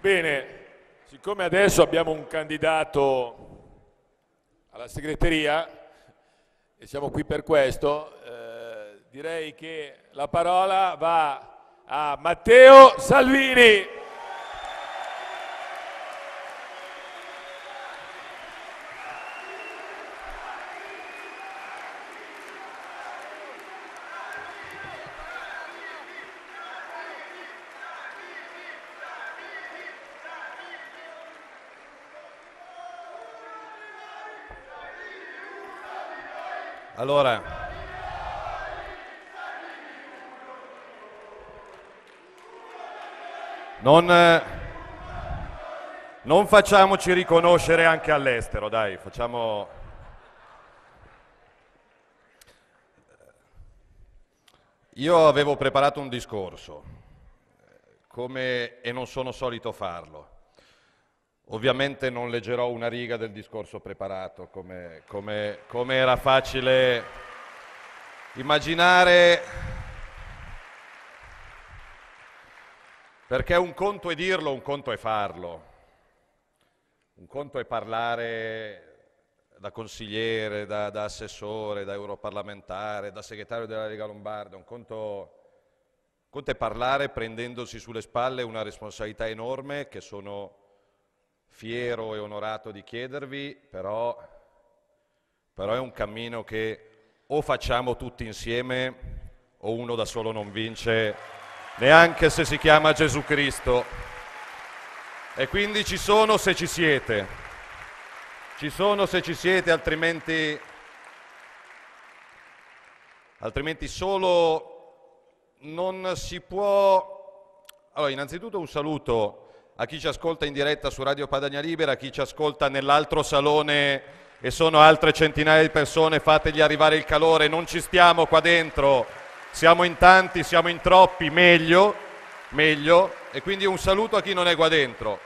Bene, siccome adesso abbiamo un candidato alla segreteria e siamo qui per questo, eh, direi che la parola va a Matteo Salvini. Allora... Non, eh, non facciamoci riconoscere anche all'estero, dai, facciamo... Io avevo preparato un discorso, come, e non sono solito farlo. Ovviamente non leggerò una riga del discorso preparato, come, come, come era facile immaginare, perché un conto è dirlo, un conto è farlo, un conto è parlare da consigliere, da, da assessore, da europarlamentare, da segretario della Lega Lombarda, un conto... è parlare prendendosi sulle spalle una responsabilità enorme che sono fiero e onorato di chiedervi, però, però è un cammino che o facciamo tutti insieme o uno da solo non vince neanche se si chiama Gesù Cristo. E quindi ci sono se ci siete. Ci sono se ci siete, altrimenti altrimenti solo non si può... Allora, innanzitutto un saluto a chi ci ascolta in diretta su Radio Padania Libera, a chi ci ascolta nell'altro salone e sono altre centinaia di persone, fategli arrivare il calore, non ci stiamo qua dentro, siamo in tanti, siamo in troppi, meglio, meglio, e quindi un saluto a chi non è qua dentro.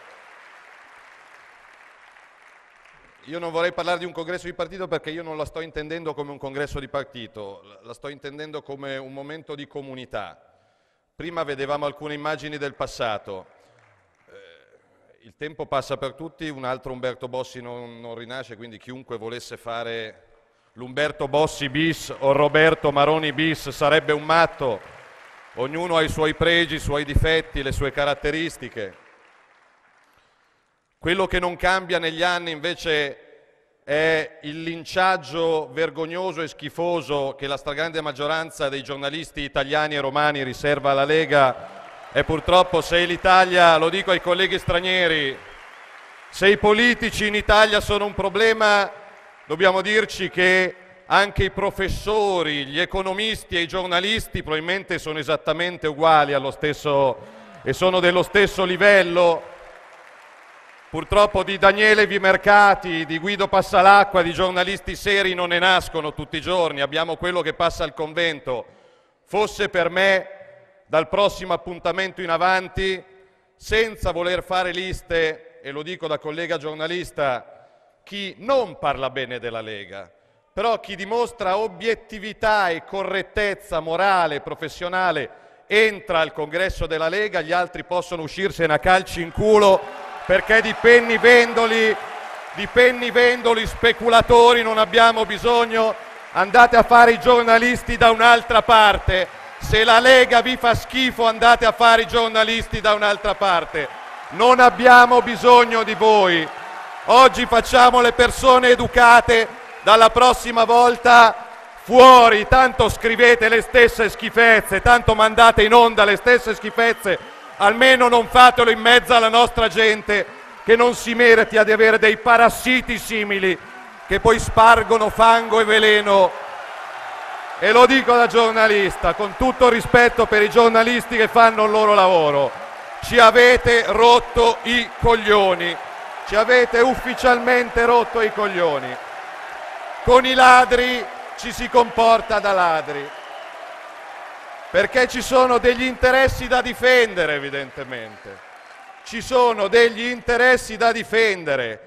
Io non vorrei parlare di un congresso di partito perché io non la sto intendendo come un congresso di partito, la sto intendendo come un momento di comunità. Prima vedevamo alcune immagini del passato, il tempo passa per tutti, un altro Umberto Bossi non, non rinasce, quindi chiunque volesse fare l'Umberto Bossi bis o Roberto Maroni bis sarebbe un matto. Ognuno ha i suoi pregi, i suoi difetti, le sue caratteristiche. Quello che non cambia negli anni invece è il linciaggio vergognoso e schifoso che la stragrande maggioranza dei giornalisti italiani e romani riserva alla Lega e purtroppo se l'Italia, lo dico ai colleghi stranieri, se i politici in Italia sono un problema, dobbiamo dirci che anche i professori, gli economisti e i giornalisti probabilmente sono esattamente uguali stesso, e sono dello stesso livello. Purtroppo di Daniele Vimercati, di Guido Passalacqua, di giornalisti seri non ne nascono tutti i giorni, abbiamo quello che passa al convento. Fosse per me dal prossimo appuntamento in avanti, senza voler fare liste, e lo dico da collega giornalista, chi non parla bene della Lega, però chi dimostra obiettività e correttezza morale e professionale entra al congresso della Lega, gli altri possono uscirsene a calci in culo perché di penni vendoli, di penni vendoli speculatori non abbiamo bisogno, andate a fare i giornalisti da un'altra parte. Se la Lega vi fa schifo andate a fare i giornalisti da un'altra parte. Non abbiamo bisogno di voi. Oggi facciamo le persone educate, dalla prossima volta fuori, tanto scrivete le stesse schifezze, tanto mandate in onda le stesse schifezze, almeno non fatelo in mezzo alla nostra gente che non si merita di avere dei parassiti simili che poi spargono fango e veleno e lo dico da giornalista, con tutto rispetto per i giornalisti che fanno il loro lavoro. Ci avete rotto i coglioni. Ci avete ufficialmente rotto i coglioni. Con i ladri ci si comporta da ladri. Perché ci sono degli interessi da difendere, evidentemente. Ci sono degli interessi da difendere.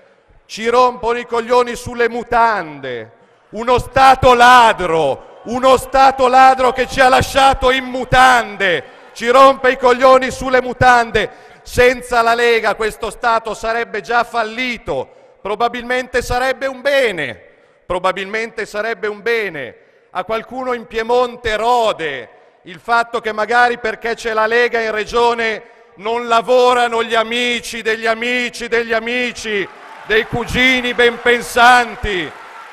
Ci rompono i coglioni sulle mutande. Uno Stato ladro uno Stato ladro che ci ha lasciato in mutande, ci rompe i coglioni sulle mutande. Senza la Lega questo Stato sarebbe già fallito, probabilmente sarebbe un bene, probabilmente sarebbe un bene. A qualcuno in Piemonte rode il fatto che magari perché c'è la Lega in regione non lavorano gli amici degli amici degli amici, dei cugini ben pensanti.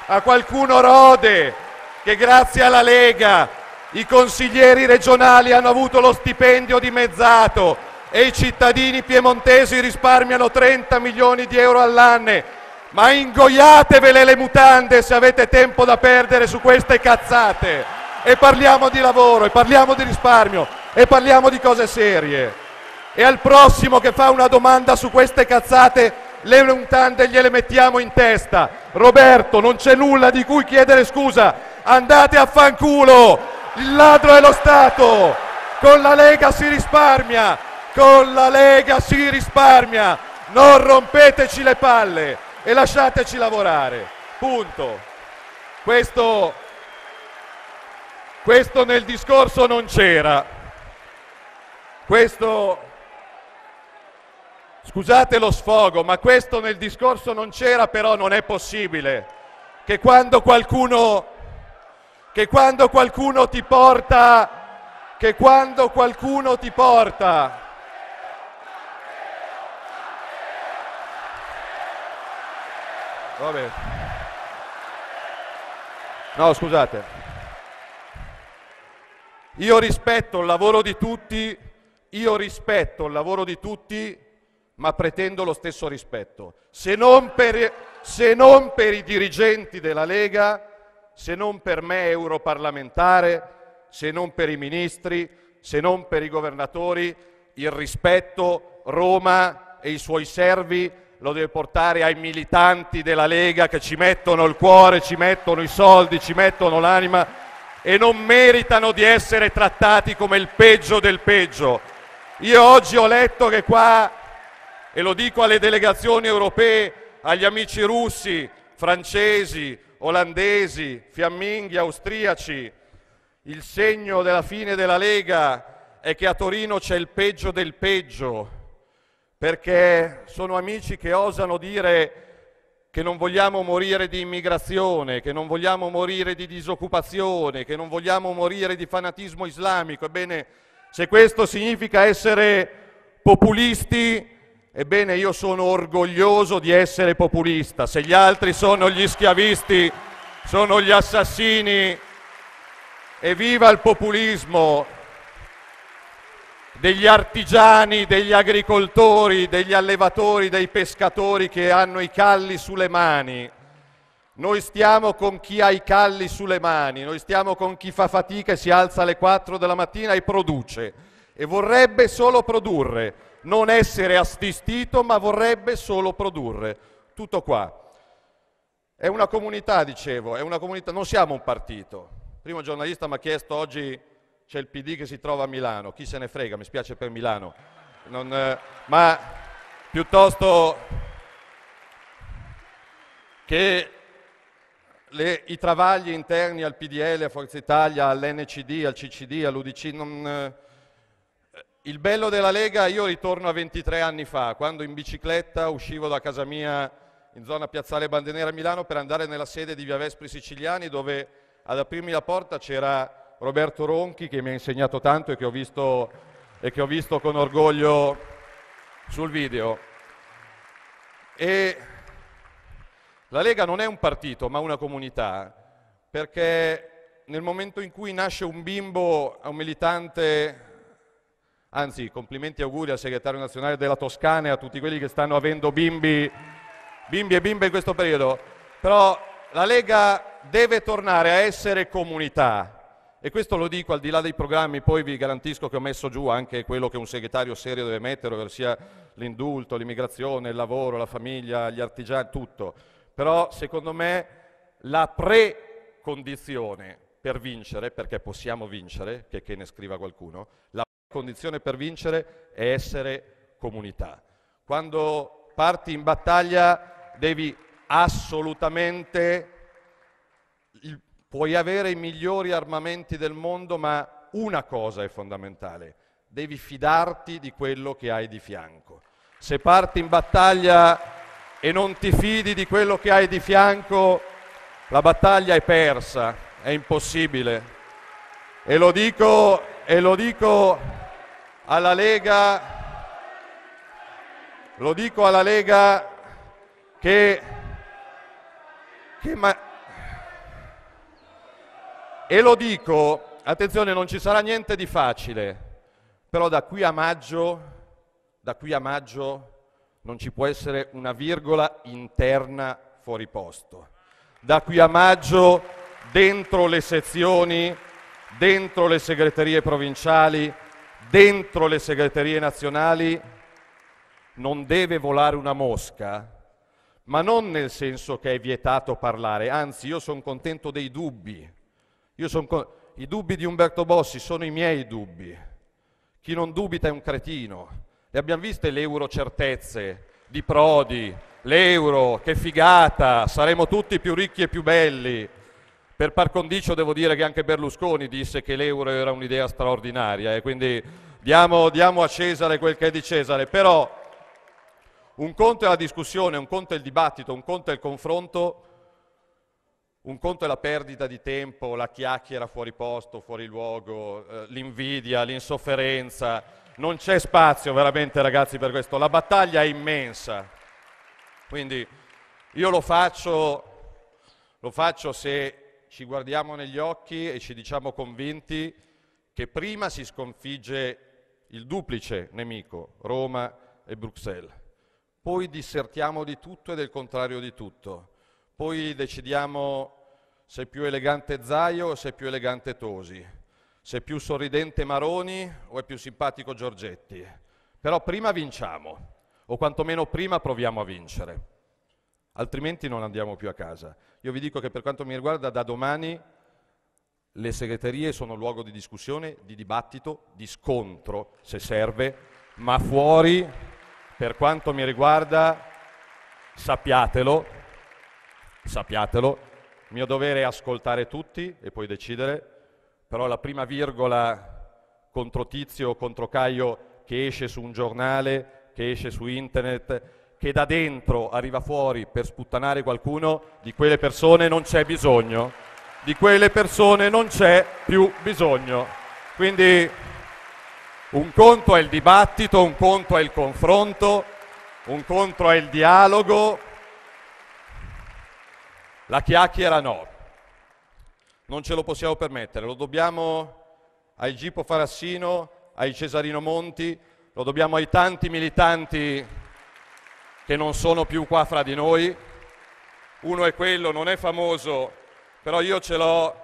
A qualcuno rode che grazie alla Lega i consiglieri regionali hanno avuto lo stipendio dimezzato e i cittadini piemontesi risparmiano 30 milioni di euro all'anno. Ma ingoiatevele le mutande se avete tempo da perdere su queste cazzate. E parliamo di lavoro, e parliamo di risparmio, e parliamo di cose serie. E al prossimo che fa una domanda su queste cazzate le mutande gliele mettiamo in testa. Roberto, non c'è nulla di cui chiedere scusa. Andate a fanculo! Il ladro è lo Stato! Con la Lega si risparmia! Con la Lega si risparmia! Non rompeteci le palle e lasciateci lavorare. Punto. Questo, questo nel discorso non c'era. Questo Scusate lo sfogo, ma questo nel discorso non c'era, però non è possibile che quando qualcuno, che quando qualcuno ti porta, che quando qualcuno ti porta, Vabbè. No, scusate. Io rispetto il lavoro di tutti, io rispetto il lavoro di tutti ma pretendo lo stesso rispetto. Se non per, se non per i dirigenti della Lega, se non per me europarlamentare, se non per i ministri, se non per i governatori, il rispetto Roma e i suoi servi lo deve portare ai militanti della Lega che ci mettono il cuore, ci mettono i soldi, ci mettono l'anima e non meritano di essere trattati come il peggio del peggio. Io oggi ho letto che qua e lo dico alle delegazioni europee, agli amici russi, francesi, olandesi, fiamminghi, austriaci. Il segno della fine della Lega è che a Torino c'è il peggio del peggio, perché sono amici che osano dire che non vogliamo morire di immigrazione, che non vogliamo morire di disoccupazione, che non vogliamo morire di fanatismo islamico. Ebbene, se questo significa essere populisti, Ebbene, io sono orgoglioso di essere populista. Se gli altri sono gli schiavisti, sono gli assassini, evviva il populismo degli artigiani, degli agricoltori, degli allevatori, dei pescatori che hanno i calli sulle mani. Noi stiamo con chi ha i calli sulle mani, noi stiamo con chi fa fatica e si alza alle 4 della mattina e produce e vorrebbe solo produrre non essere assistito, ma vorrebbe solo produrre. Tutto qua. È una comunità, dicevo, una comunità, non siamo un partito. Il primo giornalista mi ha chiesto oggi c'è il PD che si trova a Milano, chi se ne frega, mi spiace per Milano, non, eh, ma piuttosto che le, i travagli interni al PDL, a Forza Italia, all'NCD, al CCD, all'UDC, non, eh, il bello della Lega, io ritorno a 23 anni fa, quando in bicicletta uscivo da casa mia in zona Piazzale Bandenera a Milano per andare nella sede di Via Vespri Siciliani dove ad aprirmi la porta c'era Roberto Ronchi che mi ha insegnato tanto e che ho visto, che ho visto con orgoglio sul video. E la Lega non è un partito ma una comunità perché nel momento in cui nasce un bimbo, un militante Anzi, complimenti e auguri al segretario nazionale della Toscana e a tutti quelli che stanno avendo bimbi, bimbi e bimbe in questo periodo. Però la Lega deve tornare a essere comunità. E questo lo dico al di là dei programmi, poi vi garantisco che ho messo giù anche quello che un segretario serio deve mettere, ovvero sia l'indulto, l'immigrazione, il lavoro, la famiglia, gli artigiani, tutto. Però secondo me la precondizione per vincere, perché possiamo vincere, che, che ne scriva qualcuno, la condizione per vincere è essere comunità. Quando parti in battaglia devi assolutamente, puoi avere i migliori armamenti del mondo, ma una cosa è fondamentale, devi fidarti di quello che hai di fianco. Se parti in battaglia e non ti fidi di quello che hai di fianco, la battaglia è persa, è impossibile. E lo dico, e lo dico alla Lega, lo dico alla Lega che, che ma... e lo dico, attenzione non ci sarà niente di facile, però da qui a maggio, da qui a maggio non ci può essere una virgola interna fuori posto. Da qui a maggio dentro le sezioni, dentro le segreterie provinciali, dentro le segreterie nazionali non deve volare una mosca, ma non nel senso che è vietato parlare, anzi io sono contento dei dubbi. Con... I dubbi di Umberto Bossi sono i miei dubbi. Chi non dubita è un cretino. Le abbiamo viste le eurocertezze di Prodi, l'euro, che figata, saremo tutti più ricchi e più belli. Per par condicio devo dire che anche Berlusconi disse che l'euro era un'idea straordinaria e quindi diamo, diamo a Cesare quel che è di Cesare, però un conto è la discussione, un conto è il dibattito, un conto è il confronto, un conto è la perdita di tempo, la chiacchiera fuori posto, fuori luogo, eh, l'invidia, l'insofferenza. Non c'è spazio veramente ragazzi per questo, la battaglia è immensa. Quindi io lo faccio, lo faccio se ci guardiamo negli occhi e ci diciamo convinti che prima si sconfigge il duplice nemico, Roma e Bruxelles. Poi dissertiamo di tutto e del contrario di tutto. Poi decidiamo se è più elegante Zaio o se è più elegante Tosi, se è più sorridente Maroni o è più simpatico Giorgetti. Però prima vinciamo, o quantomeno prima proviamo a vincere altrimenti non andiamo più a casa. Io vi dico che per quanto mi riguarda da domani le segreterie sono luogo di discussione, di dibattito, di scontro se serve, ma fuori, per quanto mi riguarda, sappiatelo, sappiatelo, il mio dovere è ascoltare tutti e poi decidere, però la prima virgola contro Tizio o contro Caio che esce su un giornale, che esce su internet, che da dentro arriva fuori per sputtanare qualcuno, di quelle persone non c'è bisogno. Di quelle persone non c'è più bisogno. Quindi un conto è il dibattito, un conto è il confronto, un conto è il dialogo. La chiacchiera no. Non ce lo possiamo permettere, lo dobbiamo ai Gipo Farassino, ai Cesarino Monti, lo dobbiamo ai tanti militanti che non sono più qua fra di noi. Uno è quello, non è famoso, però io ce l'ho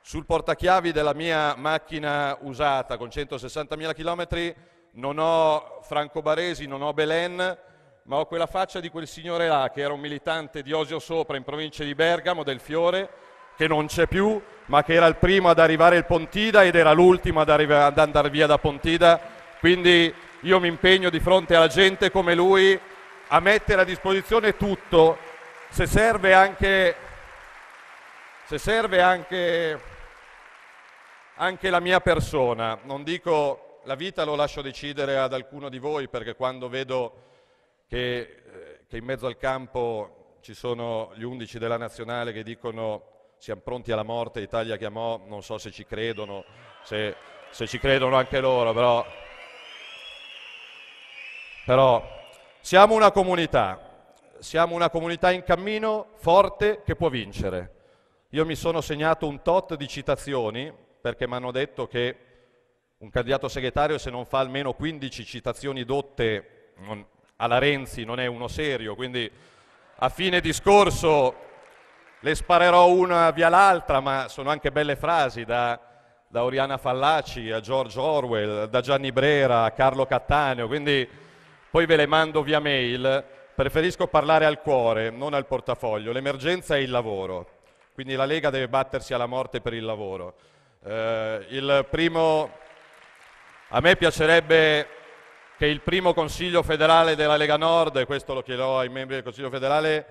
sul portachiavi della mia macchina usata con 160.000 km. Non ho Franco Baresi, non ho Belen, ma ho quella faccia di quel signore là che era un militante di Osio Sopra in provincia di Bergamo, del Fiore, che non c'è più, ma che era il primo ad arrivare il Pontida ed era l'ultimo ad, arri- ad andare via da Pontida. Quindi io mi impegno di fronte alla gente come lui a mettere a disposizione tutto, se serve anche, se serve anche, anche la mia persona, non dico la vita lo lascio decidere ad alcuno di voi perché quando vedo che, eh, che, in mezzo al campo ci sono gli undici della nazionale che dicono siamo pronti alla morte, Italia chiamò, non so se ci credono, se, se ci credono anche loro, però, però siamo una comunità, siamo una comunità in cammino forte che può vincere. Io mi sono segnato un tot di citazioni perché mi hanno detto che un candidato segretario se non fa almeno 15 citazioni dotte non, alla Renzi non è uno serio, quindi a fine discorso le sparerò una via l'altra, ma sono anche belle frasi da, da Oriana Fallaci a George Orwell, da Gianni Brera a Carlo Cattaneo, quindi poi ve le mando via mail. Preferisco parlare al cuore, non al portafoglio. L'emergenza è il lavoro. Quindi la Lega deve battersi alla morte per il lavoro. Eh, il primo... A me piacerebbe che il primo Consiglio federale della Lega Nord, e questo lo chiederò ai membri del Consiglio federale,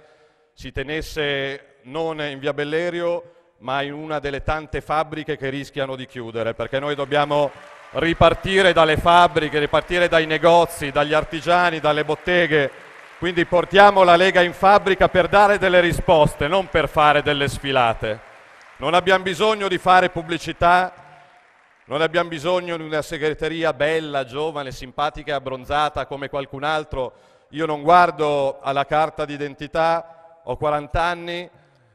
si tenesse non in via Bellerio, ma in una delle tante fabbriche che rischiano di chiudere, perché noi dobbiamo ripartire dalle fabbriche, ripartire dai negozi, dagli artigiani, dalle botteghe. Quindi portiamo la Lega in fabbrica per dare delle risposte, non per fare delle sfilate. Non abbiamo bisogno di fare pubblicità, non abbiamo bisogno di una segreteria bella, giovane, simpatica, e abbronzata come qualcun altro. Io non guardo alla carta d'identità, ho 40 anni,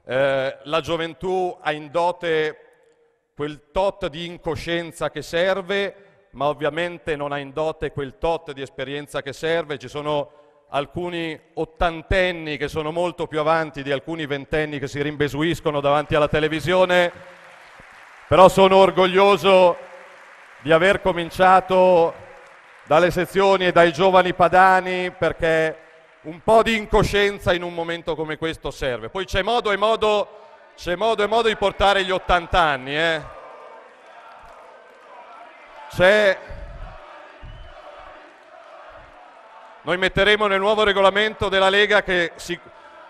eh, la gioventù ha in dote quel tot di incoscienza che serve, ma ovviamente non ha in dote quel tot di esperienza che serve. Ci sono alcuni ottantenni che sono molto più avanti di alcuni ventenni che si rimbesuiscono davanti alla televisione, però sono orgoglioso di aver cominciato dalle sezioni e dai giovani padani perché un po' di incoscienza in un momento come questo serve. Poi c'è modo e modo c'è modo e modo di portare gli 80 anni, eh? C'è... Noi metteremo nel nuovo regolamento della Lega che si...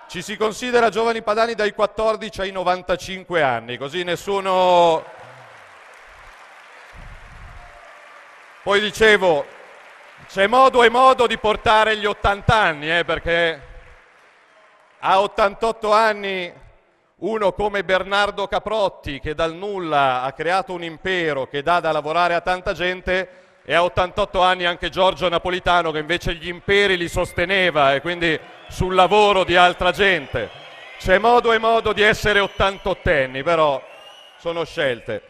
ci si considera giovani padani dai 14 ai 95 anni, così nessuno... Poi dicevo, c'è modo e modo di portare gli 80 anni, eh, perché a 88 anni uno come Bernardo Caprotti che dal nulla ha creato un impero che dà da lavorare a tanta gente e a 88 anni anche Giorgio Napolitano che invece gli imperi li sosteneva e quindi sul lavoro di altra gente. C'è modo e modo di essere 88enni, però sono scelte.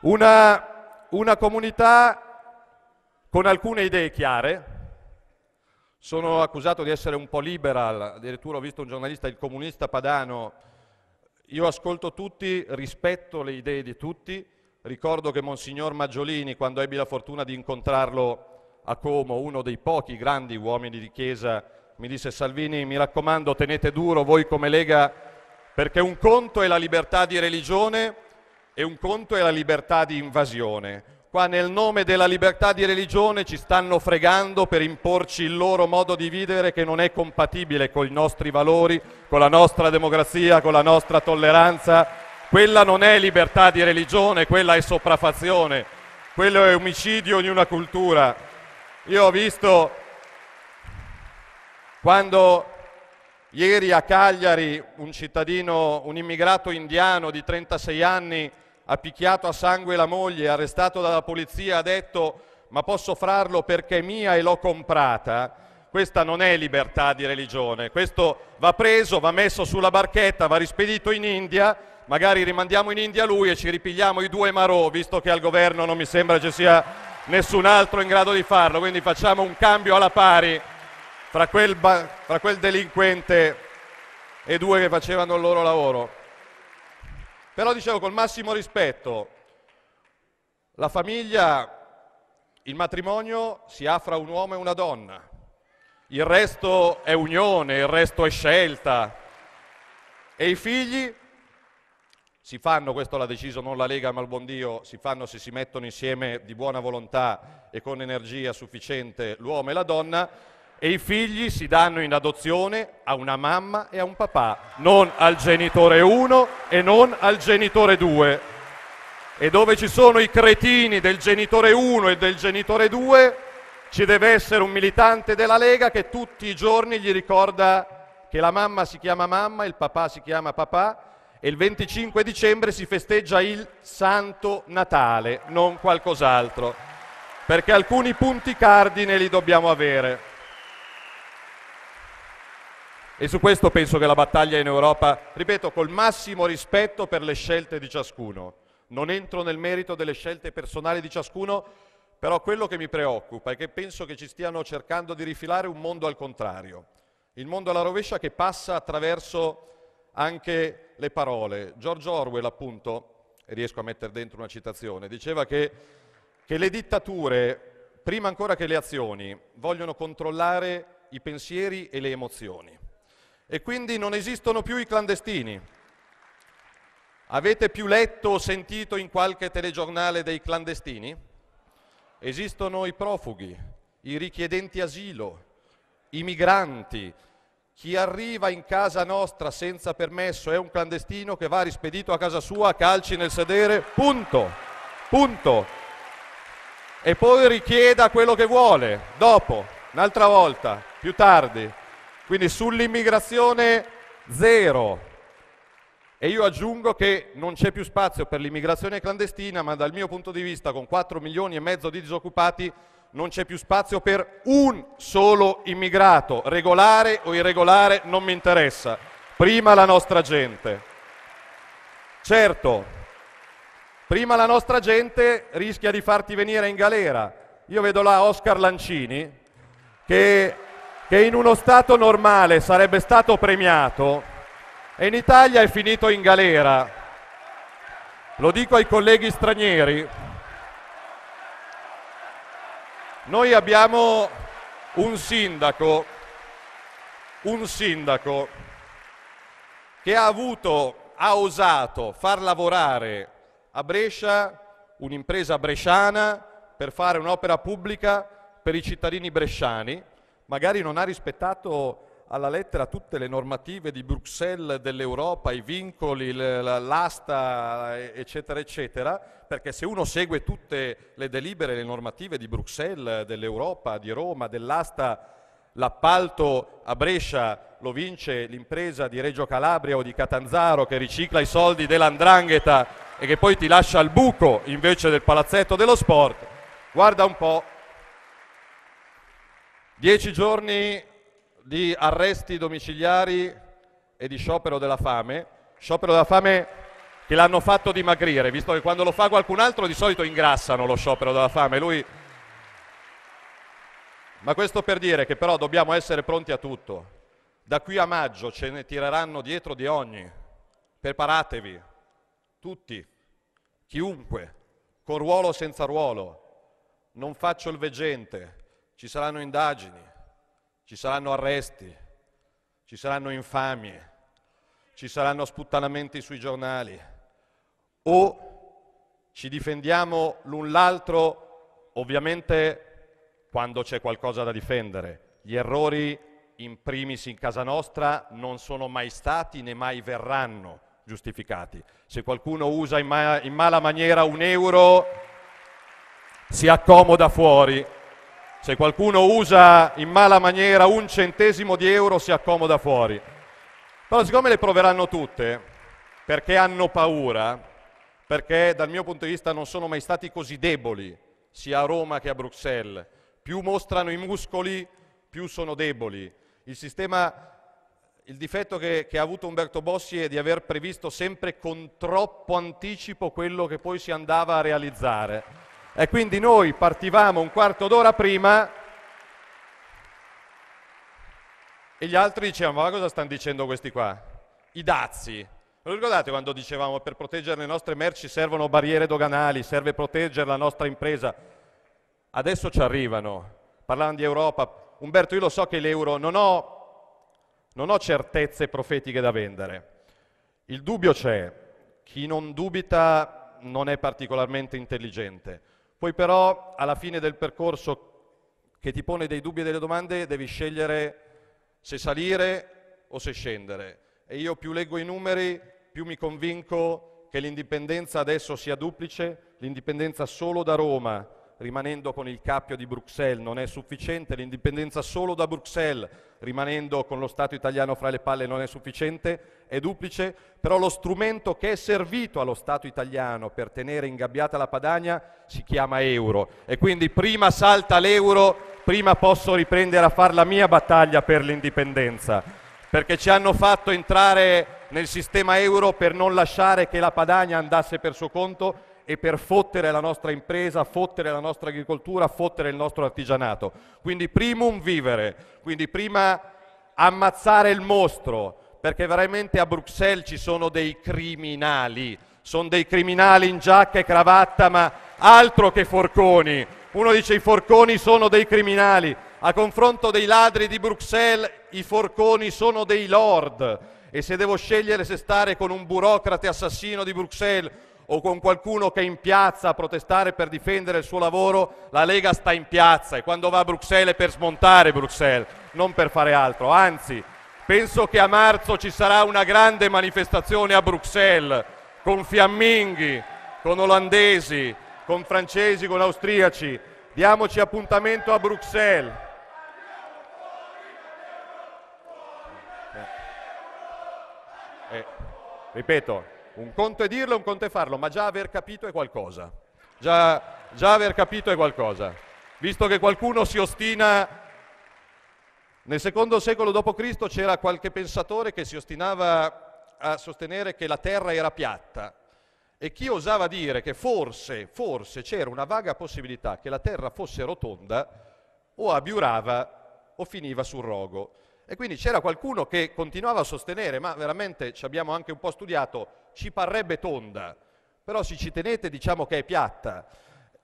Una, una comunità con alcune idee chiare, sono accusato di essere un po' liberal, addirittura ho visto un giornalista, il comunista padano. Io ascolto tutti, rispetto le idee di tutti. Ricordo che Monsignor Maggiolini, quando ebbi la fortuna di incontrarlo a Como, uno dei pochi grandi uomini di Chiesa, mi disse Salvini, mi raccomando, tenete duro voi come Lega, perché un conto è la libertà di religione e un conto è la libertà di invasione. Qua nel nome della libertà di religione ci stanno fregando per imporci il loro modo di vivere che non è compatibile con i nostri valori, con la nostra democrazia, con la nostra tolleranza. Quella non è libertà di religione, quella è sopraffazione, quello è omicidio di una cultura. Io ho visto quando ieri a Cagliari un cittadino, un immigrato indiano di 36 anni, ha picchiato a sangue la moglie, arrestato dalla polizia, ha detto ma posso farlo perché è mia e l'ho comprata, questa non è libertà di religione, questo va preso, va messo sulla barchetta, va rispedito in India, magari rimandiamo in India lui e ci ripigliamo i due Marò, visto che al governo non mi sembra ci sia nessun altro in grado di farlo, quindi facciamo un cambio alla pari fra quel, fra quel delinquente e due che facevano il loro lavoro. Però dicevo col massimo rispetto, la famiglia, il matrimonio si ha fra un uomo e una donna, il resto è unione, il resto è scelta e i figli si fanno, questo l'ha deciso non la Lega ma il buon Dio, si fanno se si mettono insieme di buona volontà e con energia sufficiente l'uomo e la donna e i figli si danno in adozione a una mamma e a un papà, non al genitore 1 e non al genitore 2. E dove ci sono i cretini del genitore 1 e del genitore 2, ci deve essere un militante della Lega che tutti i giorni gli ricorda che la mamma si chiama mamma, il papà si chiama papà e il 25 dicembre si festeggia il Santo Natale, non qualcos'altro, perché alcuni punti cardine li dobbiamo avere. E su questo penso che la battaglia in Europa, ripeto, col massimo rispetto per le scelte di ciascuno. Non entro nel merito delle scelte personali di ciascuno, però quello che mi preoccupa è che penso che ci stiano cercando di rifilare un mondo al contrario, il mondo alla rovescia che passa attraverso anche le parole. George Orwell, appunto, e riesco a mettere dentro una citazione, diceva che, che le dittature, prima ancora che le azioni, vogliono controllare i pensieri e le emozioni e quindi non esistono più i clandestini. Avete più letto o sentito in qualche telegiornale dei clandestini? Esistono i profughi, i richiedenti asilo, i migranti. Chi arriva in casa nostra senza permesso è un clandestino che va rispedito a casa sua a calci nel sedere, punto, punto. E poi richieda quello che vuole, dopo, un'altra volta, più tardi. Quindi sull'immigrazione zero. E io aggiungo che non c'è più spazio per l'immigrazione clandestina, ma dal mio punto di vista, con 4 milioni e mezzo di disoccupati, non c'è più spazio per un solo immigrato, regolare o irregolare, non mi interessa. Prima la nostra gente. Certo, prima la nostra gente rischia di farti venire in galera. Io vedo là Oscar Lancini che che in uno Stato normale sarebbe stato premiato e in Italia è finito in galera. Lo dico ai colleghi stranieri. Noi abbiamo un sindaco, un sindaco che ha avuto, ha osato far lavorare a Brescia un'impresa bresciana per fare un'opera pubblica per i cittadini bresciani magari non ha rispettato alla lettera tutte le normative di Bruxelles, dell'Europa, i vincoli, l'asta, eccetera, eccetera, perché se uno segue tutte le delibere, le normative di Bruxelles, dell'Europa, di Roma, dell'asta, l'appalto a Brescia lo vince l'impresa di Reggio Calabria o di Catanzaro che ricicla i soldi dell'andrangheta e che poi ti lascia al buco invece del palazzetto dello sport, guarda un po', Dieci giorni di arresti domiciliari e di sciopero della fame, sciopero della fame che l'hanno fatto dimagrire, visto che quando lo fa qualcun altro di solito ingrassano lo sciopero della fame, lui... Ma questo per dire che però dobbiamo essere pronti a tutto. Da qui a maggio ce ne tireranno dietro di ogni. Preparatevi, tutti, chiunque, con ruolo o senza ruolo. Non faccio il veggente, ci saranno indagini, ci saranno arresti, ci saranno infamie, ci saranno sputtanamenti sui giornali. O ci difendiamo l'un l'altro, ovviamente quando c'è qualcosa da difendere. Gli errori in primis in casa nostra non sono mai stati né mai verranno giustificati. Se qualcuno usa in, ma- in mala maniera un euro si accomoda fuori. Se qualcuno usa in mala maniera un centesimo di euro si accomoda fuori. Però siccome le proveranno tutte, perché hanno paura, perché dal mio punto di vista non sono mai stati così deboli, sia a Roma che a Bruxelles, più mostrano i muscoli, più sono deboli. Il sistema il difetto che, che, ha avuto Umberto Bossi è di aver previsto sempre con troppo anticipo quello che poi si andava a realizzare. E quindi noi partivamo un quarto d'ora prima e gli altri dicevano, ma cosa stanno dicendo questi qua? I dazi. Lo ricordate quando dicevamo per proteggere le nostre merci servono barriere doganali, serve proteggere la nostra impresa? Adesso ci arrivano, parlavano di Europa. Umberto, io lo so che l'euro non ho, non ho certezze profetiche da vendere. Il dubbio c'è, chi non dubita non è particolarmente intelligente. Poi però alla fine del percorso che ti pone dei dubbi e delle domande devi scegliere se salire o se scendere. E io più leggo i numeri, più mi convinco che l'indipendenza adesso sia duplice, l'indipendenza solo da Roma rimanendo con il cappio di Bruxelles, non è sufficiente, l'indipendenza solo da Bruxelles, rimanendo con lo Stato italiano fra le palle, non è sufficiente, è duplice, però lo strumento che è servito allo Stato italiano per tenere ingabbiata la Padania si chiama euro e quindi prima salta l'euro, prima posso riprendere a fare la mia battaglia per l'indipendenza, perché ci hanno fatto entrare nel sistema euro per non lasciare che la Padania andasse per suo conto e per fottere la nostra impresa, fottere la nostra agricoltura, fottere il nostro artigianato. Quindi primum vivere, quindi prima ammazzare il mostro, perché veramente a Bruxelles ci sono dei criminali, sono dei criminali in giacca e cravatta, ma altro che forconi. Uno dice i forconi sono dei criminali, a confronto dei ladri di Bruxelles i forconi sono dei lord e se devo scegliere se stare con un burocrate assassino di Bruxelles o con qualcuno che è in piazza a protestare per difendere il suo lavoro, la Lega sta in piazza e quando va a Bruxelles è per smontare Bruxelles, non per fare altro. Anzi, penso che a marzo ci sarà una grande manifestazione a Bruxelles con fiamminghi, con olandesi, con francesi, con austriaci. Diamoci appuntamento a Bruxelles. Eh, ripeto, un conto è dirlo, un conto è farlo, ma già aver capito è qualcosa. Già, già aver capito è qualcosa. Visto che qualcuno si ostina... Nel secondo secolo d.C. c'era qualche pensatore che si ostinava a sostenere che la terra era piatta e chi osava dire che forse, forse c'era una vaga possibilità che la terra fosse rotonda o abiurava o finiva sul rogo. E quindi c'era qualcuno che continuava a sostenere, ma veramente ci abbiamo anche un po' studiato, ci parrebbe tonda, però se ci tenete diciamo che è piatta.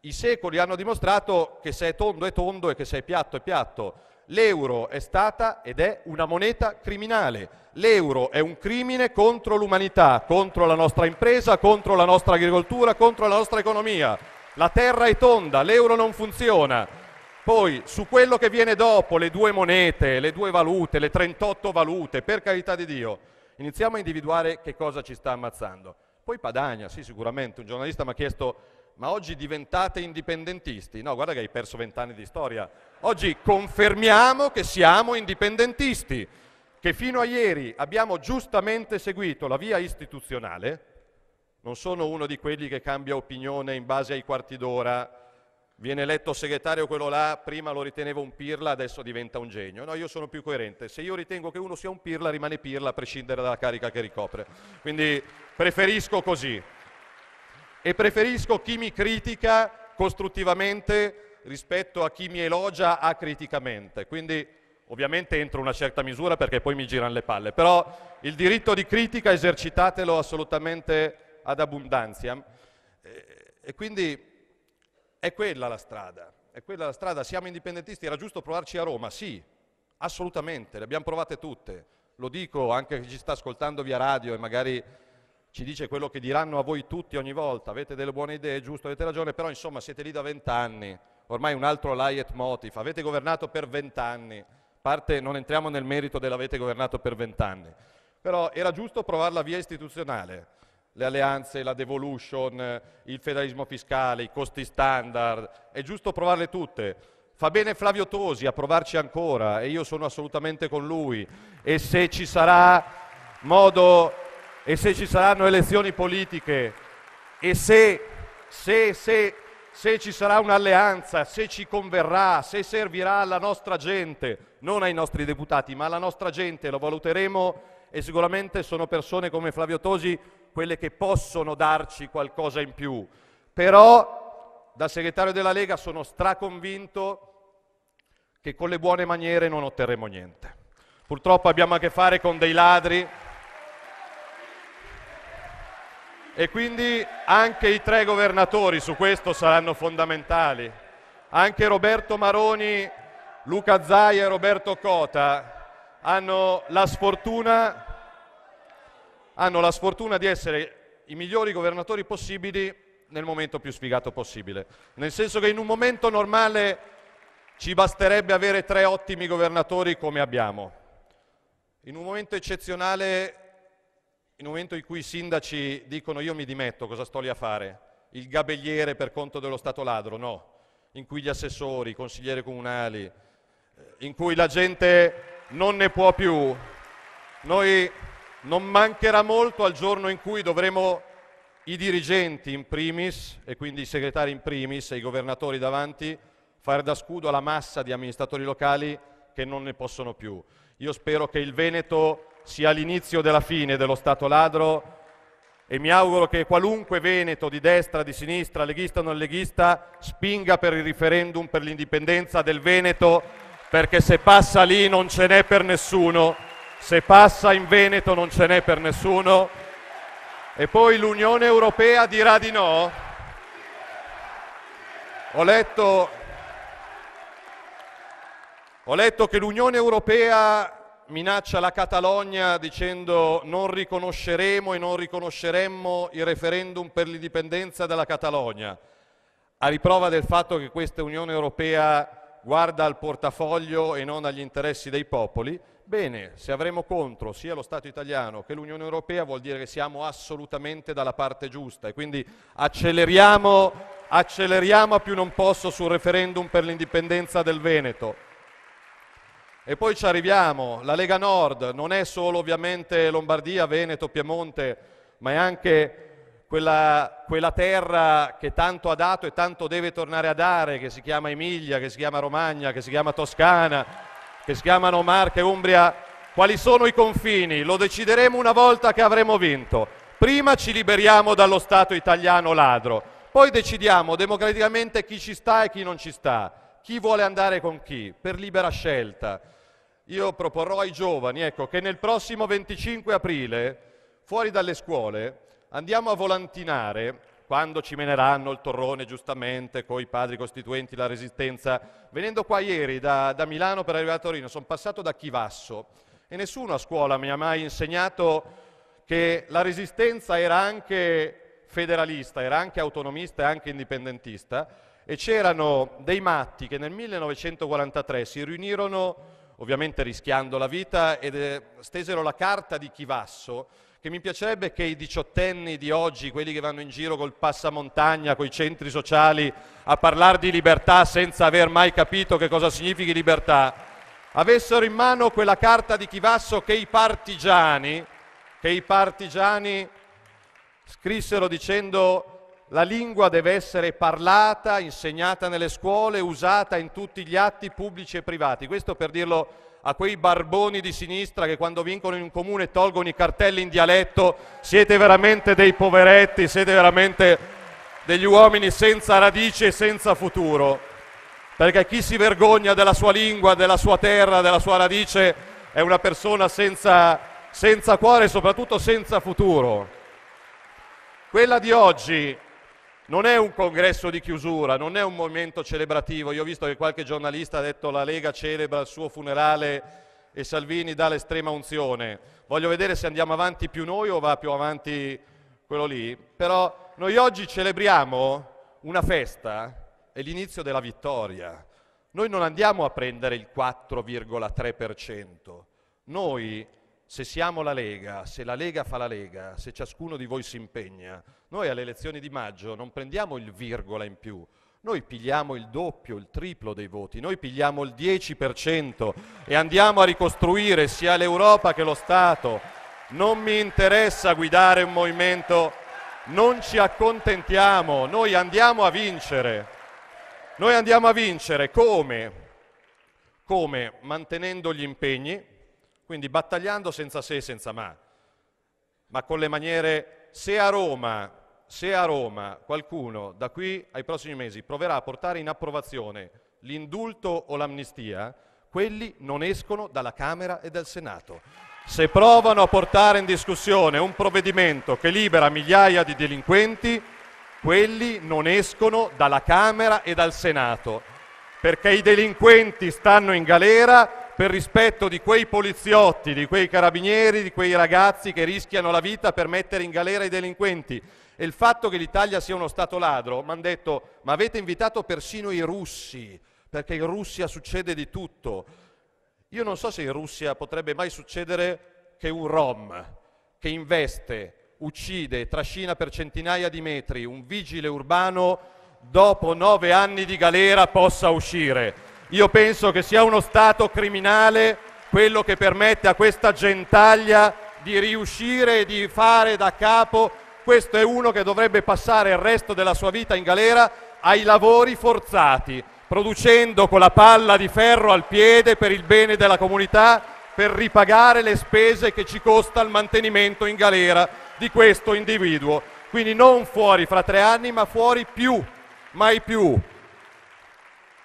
I secoli hanno dimostrato che se è tondo è tondo e che se è piatto è piatto. L'euro è stata ed è una moneta criminale. L'euro è un crimine contro l'umanità, contro la nostra impresa, contro la nostra agricoltura, contro la nostra economia. La terra è tonda, l'euro non funziona. Poi su quello che viene dopo, le due monete, le due valute, le 38 valute, per carità di Dio, Iniziamo a individuare che cosa ci sta ammazzando. Poi Padania, sì sicuramente, un giornalista mi ha chiesto ma oggi diventate indipendentisti? No, guarda che hai perso vent'anni di storia. Oggi confermiamo che siamo indipendentisti, che fino a ieri abbiamo giustamente seguito la via istituzionale, non sono uno di quelli che cambia opinione in base ai quarti d'ora viene eletto segretario quello là, prima lo ritenevo un pirla, adesso diventa un genio. No, io sono più coerente. Se io ritengo che uno sia un pirla, rimane pirla a prescindere dalla carica che ricopre. Quindi preferisco così. E preferisco chi mi critica costruttivamente rispetto a chi mi elogia acriticamente. Quindi ovviamente entro una certa misura perché poi mi girano le palle, però il diritto di critica esercitatelo assolutamente ad abbondanza. E quindi è quella la strada, è quella la strada. Siamo indipendentisti, era giusto provarci a Roma? Sì, assolutamente, le abbiamo provate tutte. Lo dico anche a chi ci sta ascoltando via radio e magari ci dice quello che diranno a voi tutti ogni volta. Avete delle buone idee, giusto, avete ragione, però insomma siete lì da vent'anni. Ormai un altro leitmotiv. Avete governato per vent'anni. Parte, non entriamo nel merito dell'avete governato per vent'anni. Però era giusto provare la via istituzionale le alleanze, la devolution, il federalismo fiscale, i costi standard, è giusto provarle tutte. Fa bene Flavio Tosi a provarci ancora e io sono assolutamente con lui e se ci sarà modo e se ci saranno elezioni politiche e se, se, se, se ci sarà un'alleanza, se ci converrà, se servirà alla nostra gente, non ai nostri deputati, ma alla nostra gente, lo valuteremo e sicuramente sono persone come Flavio Tosi quelle che possono darci qualcosa in più. Però da segretario della Lega sono straconvinto che con le buone maniere non otterremo niente. Purtroppo abbiamo a che fare con dei ladri e quindi anche i tre governatori su questo saranno fondamentali. Anche Roberto Maroni, Luca Zaia e Roberto Cota hanno la sfortuna hanno la sfortuna di essere i migliori governatori possibili nel momento più sfigato possibile. Nel senso che in un momento normale ci basterebbe avere tre ottimi governatori come abbiamo. In un momento eccezionale, in un momento in cui i sindaci dicono io mi dimetto, cosa sto lì a fare? Il gabelliere per conto dello Stato ladro, no. In cui gli assessori, i consiglieri comunali, eh, in cui la gente non ne può più. Noi non mancherà molto al giorno in cui dovremo i dirigenti in primis, e quindi i segretari in primis e i governatori davanti, fare da scudo alla massa di amministratori locali che non ne possono più. Io spero che il Veneto sia l'inizio della fine dello Stato ladro e mi auguro che qualunque Veneto di destra, di sinistra, leghista o non leghista spinga per il referendum per l'indipendenza del Veneto perché se passa lì non ce n'è per nessuno se passa in Veneto non ce n'è per nessuno. E poi l'Unione Europea dirà di no? Ho letto, ho letto che l'Unione Europea minaccia la Catalogna dicendo non riconosceremo e non riconosceremmo il referendum per l'indipendenza della Catalogna, a riprova del fatto che questa Unione Europea guarda al portafoglio e non agli interessi dei popoli, Bene, se avremo contro sia lo Stato italiano che l'Unione Europea vuol dire che siamo assolutamente dalla parte giusta e quindi acceleriamo, acceleriamo a più non posso sul referendum per l'indipendenza del Veneto. E poi ci arriviamo, la Lega Nord non è solo ovviamente Lombardia, Veneto, Piemonte, ma è anche quella, quella terra che tanto ha dato e tanto deve tornare a dare, che si chiama Emilia, che si chiama Romagna, che si chiama Toscana, che si chiamano Marche, Umbria, quali sono i confini, lo decideremo una volta che avremo vinto. Prima ci liberiamo dallo Stato italiano ladro, poi decidiamo democraticamente chi ci sta e chi non ci sta, chi vuole andare con chi, per libera scelta. Io proporrò ai giovani ecco, che nel prossimo 25 aprile, fuori dalle scuole, andiamo a volantinare quando ci meneranno il torrone giustamente con i padri costituenti, la resistenza. Venendo qua ieri da, da Milano per arrivare a Torino, sono passato da Chivasso e nessuno a scuola mi ha mai insegnato che la resistenza era anche federalista, era anche autonomista e anche indipendentista e c'erano dei matti che nel 1943 si riunirono, ovviamente rischiando la vita, ed eh, stesero la carta di Chivasso che mi piacerebbe che i diciottenni di oggi, quelli che vanno in giro col passamontagna, con i centri sociali, a parlare di libertà senza aver mai capito che cosa significhi libertà, avessero in mano quella carta di Chivasso che i partigiani, che i partigiani scrissero dicendo la lingua deve essere parlata, insegnata nelle scuole, usata in tutti gli atti pubblici e privati. Questo per dirlo a quei barboni di sinistra che quando vincono in un comune tolgono i cartelli in dialetto, siete veramente dei poveretti, siete veramente degli uomini senza radice e senza futuro. Perché chi si vergogna della sua lingua, della sua terra, della sua radice è una persona senza, senza cuore e soprattutto senza futuro. Quella di oggi non è un congresso di chiusura, non è un momento celebrativo. Io ho visto che qualche giornalista ha detto la Lega celebra il suo funerale e Salvini dà l'estrema unzione. Voglio vedere se andiamo avanti più noi o va più avanti quello lì. Però noi oggi celebriamo una festa, è l'inizio della vittoria. Noi non andiamo a prendere il 4,3%. Noi se siamo la Lega, se la Lega fa la Lega, se ciascuno di voi si impegna, noi alle elezioni di maggio non prendiamo il virgola in più, noi pigliamo il doppio, il triplo dei voti, noi pigliamo il 10% e andiamo a ricostruire sia l'Europa che lo Stato. Non mi interessa guidare un movimento, non ci accontentiamo, noi andiamo a vincere. Noi andiamo a vincere come? Come mantenendo gli impegni quindi battagliando senza se e senza ma, ma con le maniere, se a Roma, se a Roma qualcuno da qui ai prossimi mesi proverà a portare in approvazione l'indulto o l'amnistia, quelli non escono dalla Camera e dal Senato. Se provano a portare in discussione un provvedimento che libera migliaia di delinquenti, quelli non escono dalla Camera e dal Senato, perché i delinquenti stanno in galera per rispetto di quei poliziotti, di quei carabinieri, di quei ragazzi che rischiano la vita per mettere in galera i delinquenti. E il fatto che l'Italia sia uno Stato ladro, mi hanno detto, ma avete invitato persino i russi, perché in Russia succede di tutto. Io non so se in Russia potrebbe mai succedere che un rom che investe uccide, trascina per centinaia di metri un vigile urbano, dopo nove anni di galera possa uscire. Io penso che sia uno Stato criminale quello che permette a questa gentaglia di riuscire e di fare da capo. Questo è uno che dovrebbe passare il resto della sua vita in galera ai lavori forzati, producendo con la palla di ferro al piede per il bene della comunità, per ripagare le spese che ci costa il mantenimento in galera di questo individuo. Quindi non fuori fra tre anni, ma fuori più, mai più.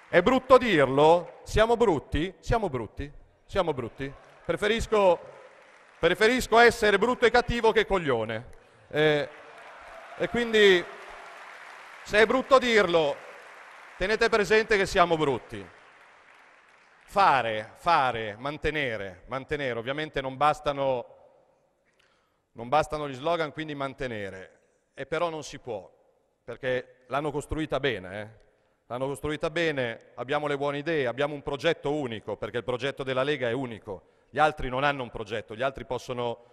È brutto dirlo? Siamo brutti? Siamo brutti? Siamo brutti? Preferisco, preferisco essere brutto e cattivo che coglione. Eh, e quindi, se è brutto dirlo, tenete presente che siamo brutti. Fare, fare, mantenere, mantenere. Ovviamente non bastano, non bastano gli slogan, quindi mantenere. E però non si può, perché l'hanno costruita bene, eh? L'hanno costruita bene, abbiamo le buone idee, abbiamo un progetto unico, perché il progetto della Lega è unico. Gli altri non hanno un progetto, gli altri possono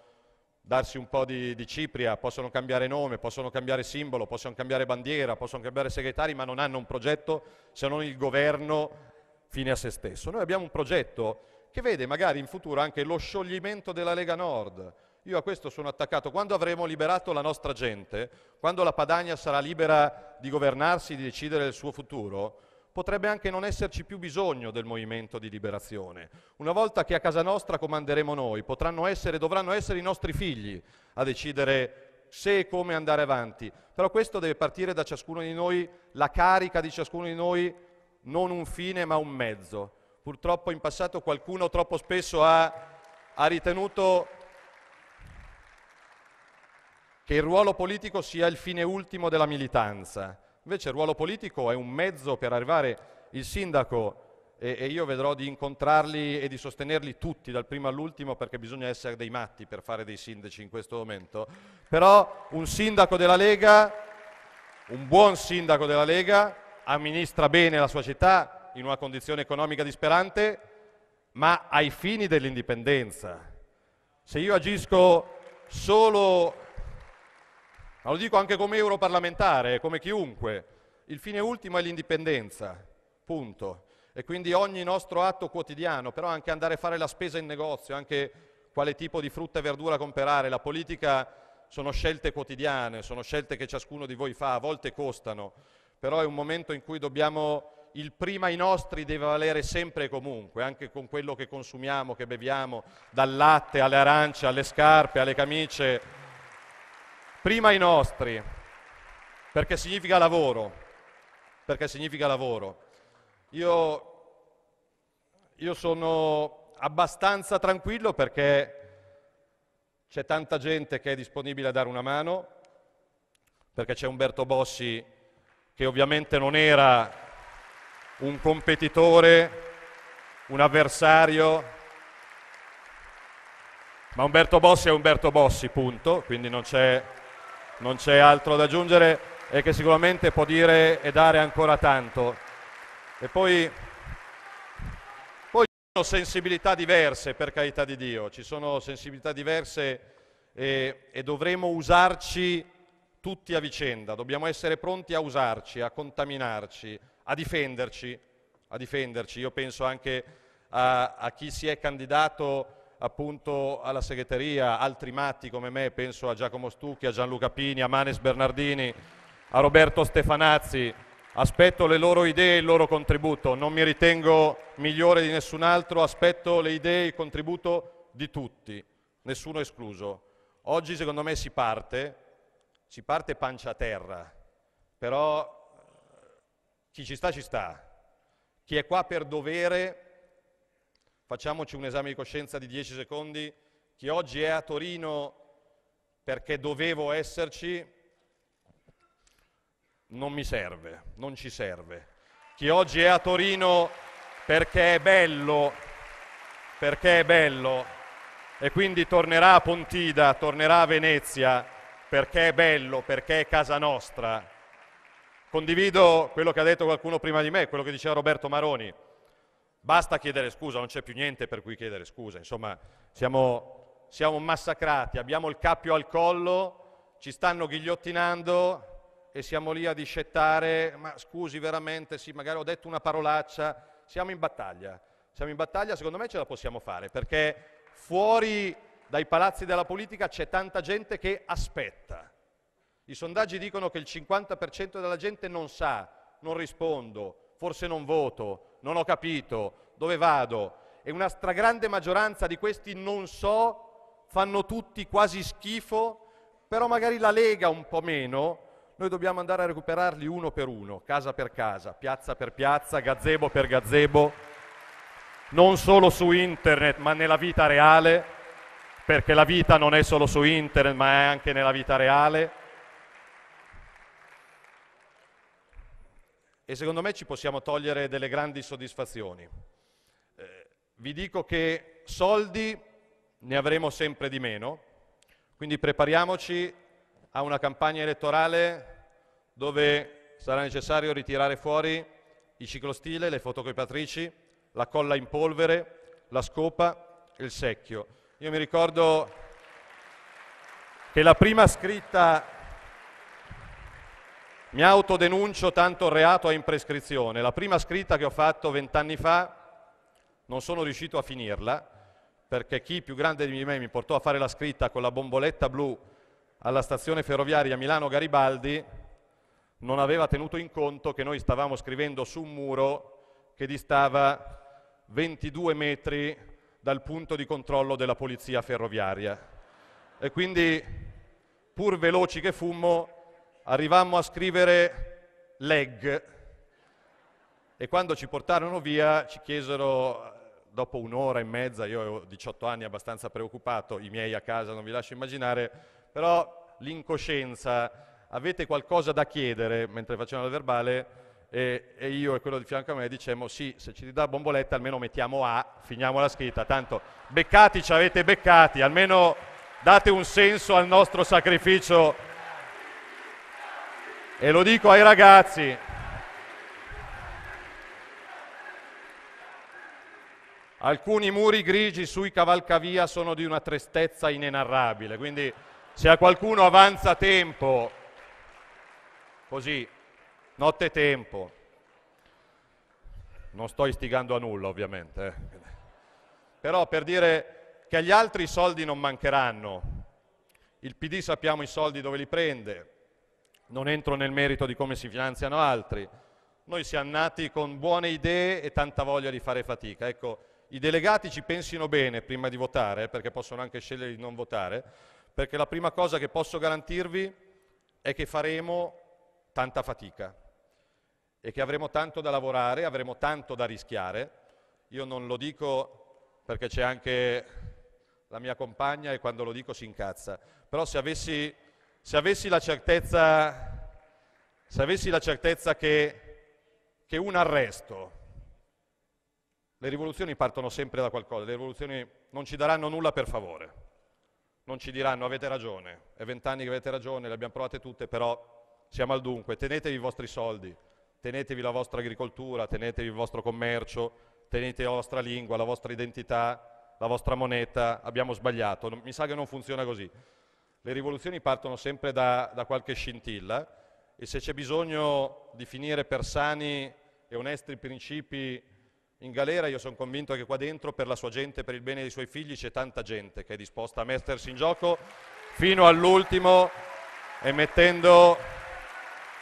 darsi un po' di, di, cipria, possono cambiare nome, possono cambiare simbolo, possono cambiare bandiera, possono cambiare segretari, ma non hanno un progetto se non il governo fine a se stesso. Noi abbiamo un progetto che vede magari in futuro anche lo scioglimento della Lega Nord, io a questo sono attaccato. Quando avremo liberato la nostra gente, quando la Padania sarà libera di governarsi, di decidere il suo futuro, potrebbe anche non esserci più bisogno del movimento di liberazione. Una volta che a casa nostra comanderemo noi, potranno essere, dovranno essere i nostri figli a decidere se e come andare avanti. Però questo deve partire da ciascuno di noi, la carica di ciascuno di noi, non un fine ma un mezzo. Purtroppo in passato qualcuno troppo spesso ha, ha ritenuto che il ruolo politico sia il fine ultimo della militanza. Invece il ruolo politico è un mezzo per arrivare il sindaco e, e io vedrò di incontrarli e di sostenerli tutti dal primo all'ultimo perché bisogna essere dei matti per fare dei sindaci in questo momento. Però un sindaco della Lega, un buon sindaco della Lega, amministra bene la sua città in una condizione economica disperante, ma ai fini dell'indipendenza. Se io agisco solo ma lo dico anche come europarlamentare, come chiunque, il fine ultimo è l'indipendenza, punto. E quindi ogni nostro atto quotidiano, però anche andare a fare la spesa in negozio, anche quale tipo di frutta e verdura comprare, la politica sono scelte quotidiane, sono scelte che ciascuno di voi fa, a volte costano, però è un momento in cui dobbiamo, il prima i nostri deve valere sempre e comunque, anche con quello che consumiamo, che beviamo, dal latte alle arance, alle scarpe, alle camicie prima i nostri, perché significa lavoro, perché significa lavoro. Io, io sono abbastanza tranquillo perché c'è tanta gente che è disponibile a dare una mano, perché c'è Umberto Bossi che ovviamente non era un competitore, un avversario, ma Umberto Bossi è Umberto Bossi, punto, quindi non c'è non c'è altro da aggiungere e che sicuramente può dire e dare ancora tanto. E poi, ci sono sensibilità diverse, per carità di Dio, ci sono sensibilità diverse e, e dovremo usarci tutti a vicenda, dobbiamo essere pronti a usarci, a contaminarci, a difenderci, a difenderci. Io penso anche a, a chi si è candidato appunto alla segreteria, altri matti come me, penso a Giacomo Stucchi, a Gianluca Pini, a Manes Bernardini, a Roberto Stefanazzi, aspetto le loro idee e il loro contributo, non mi ritengo migliore di nessun altro, aspetto le idee e il contributo di tutti, nessuno escluso. Oggi secondo me si parte, si parte pancia a terra, però eh, chi ci sta ci sta, chi è qua per dovere Facciamoci un esame di coscienza di 10 secondi. Chi oggi è a Torino perché dovevo esserci non mi serve, non ci serve. Chi oggi è a Torino perché è bello, perché è bello e quindi tornerà a Pontida, tornerà a Venezia perché è bello, perché è casa nostra. Condivido quello che ha detto qualcuno prima di me, quello che diceva Roberto Maroni. Basta chiedere scusa, non c'è più niente per cui chiedere scusa. Insomma, siamo, siamo massacrati, abbiamo il cappio al collo, ci stanno ghigliottinando e siamo lì a discettare, ma scusi veramente, sì, magari ho detto una parolaccia, siamo in battaglia. Siamo in battaglia, secondo me ce la possiamo fare, perché fuori dai palazzi della politica c'è tanta gente che aspetta. I sondaggi dicono che il 50% della gente non sa, non rispondo, forse non voto, non ho capito, dove vado? E una stragrande maggioranza di questi non so, fanno tutti quasi schifo, però magari la Lega un po' meno, noi dobbiamo andare a recuperarli uno per uno, casa per casa, piazza per piazza, gazebo per gazebo, non solo su internet ma nella vita reale, perché la vita non è solo su internet ma è anche nella vita reale e secondo me ci possiamo togliere delle grandi soddisfazioni. Eh, vi dico che soldi ne avremo sempre di meno, quindi prepariamoci a una campagna elettorale dove sarà necessario ritirare fuori i ciclostile, le fotocopiatrici, la colla in polvere, la scopa e il secchio. Io mi ricordo che la prima scritta mi autodenuncio tanto reato a imprescrizione. La prima scritta che ho fatto vent'anni fa non sono riuscito a finirla perché chi più grande di me mi portò a fare la scritta con la bomboletta blu alla stazione ferroviaria Milano Garibaldi non aveva tenuto in conto che noi stavamo scrivendo su un muro che distava 22 metri dal punto di controllo della polizia ferroviaria. E quindi, pur veloci che fummo, arrivammo a scrivere leg e quando ci portarono via ci chiesero, dopo un'ora e mezza, io ho 18 anni abbastanza preoccupato, i miei a casa non vi lascio immaginare, però l'incoscienza, avete qualcosa da chiedere mentre facevano il verbale e, e, io e quello di fianco a me dicevamo sì, se ci dà bomboletta almeno mettiamo A, finiamo la scritta, tanto beccati ci avete beccati, almeno date un senso al nostro sacrificio e lo dico ai ragazzi. Alcuni muri grigi sui cavalcavia sono di una tristezza inenarrabile, quindi se a qualcuno avanza tempo, così, notte tempo, non sto istigando a nulla ovviamente, eh. però per dire che agli altri i soldi non mancheranno, il PD sappiamo i soldi dove li prende, non entro nel merito di come si finanziano altri, noi siamo nati con buone idee e tanta voglia di fare fatica. Ecco, i delegati ci pensino bene prima di votare, perché possono anche scegliere di non votare, perché la prima cosa che posso garantirvi è che faremo tanta fatica e che avremo tanto da lavorare, avremo tanto da rischiare. Io non lo dico perché c'è anche la mia compagna e quando lo dico si incazza, però se avessi se avessi la certezza, avessi la certezza che, che un arresto, le rivoluzioni partono sempre da qualcosa, le rivoluzioni non ci daranno nulla per favore, non ci diranno avete ragione, è vent'anni che avete ragione, le abbiamo provate tutte, però siamo al dunque, tenetevi i vostri soldi, tenetevi la vostra agricoltura, tenetevi il vostro commercio, tenetevi la vostra lingua, la vostra identità, la vostra moneta, abbiamo sbagliato, mi sa che non funziona così le rivoluzioni partono sempre da, da qualche scintilla e se c'è bisogno di finire per sani e onesti principi in galera, io sono convinto che qua dentro, per la sua gente, per il bene dei suoi figli, c'è tanta gente che è disposta a mettersi in gioco fino all'ultimo e mettendo,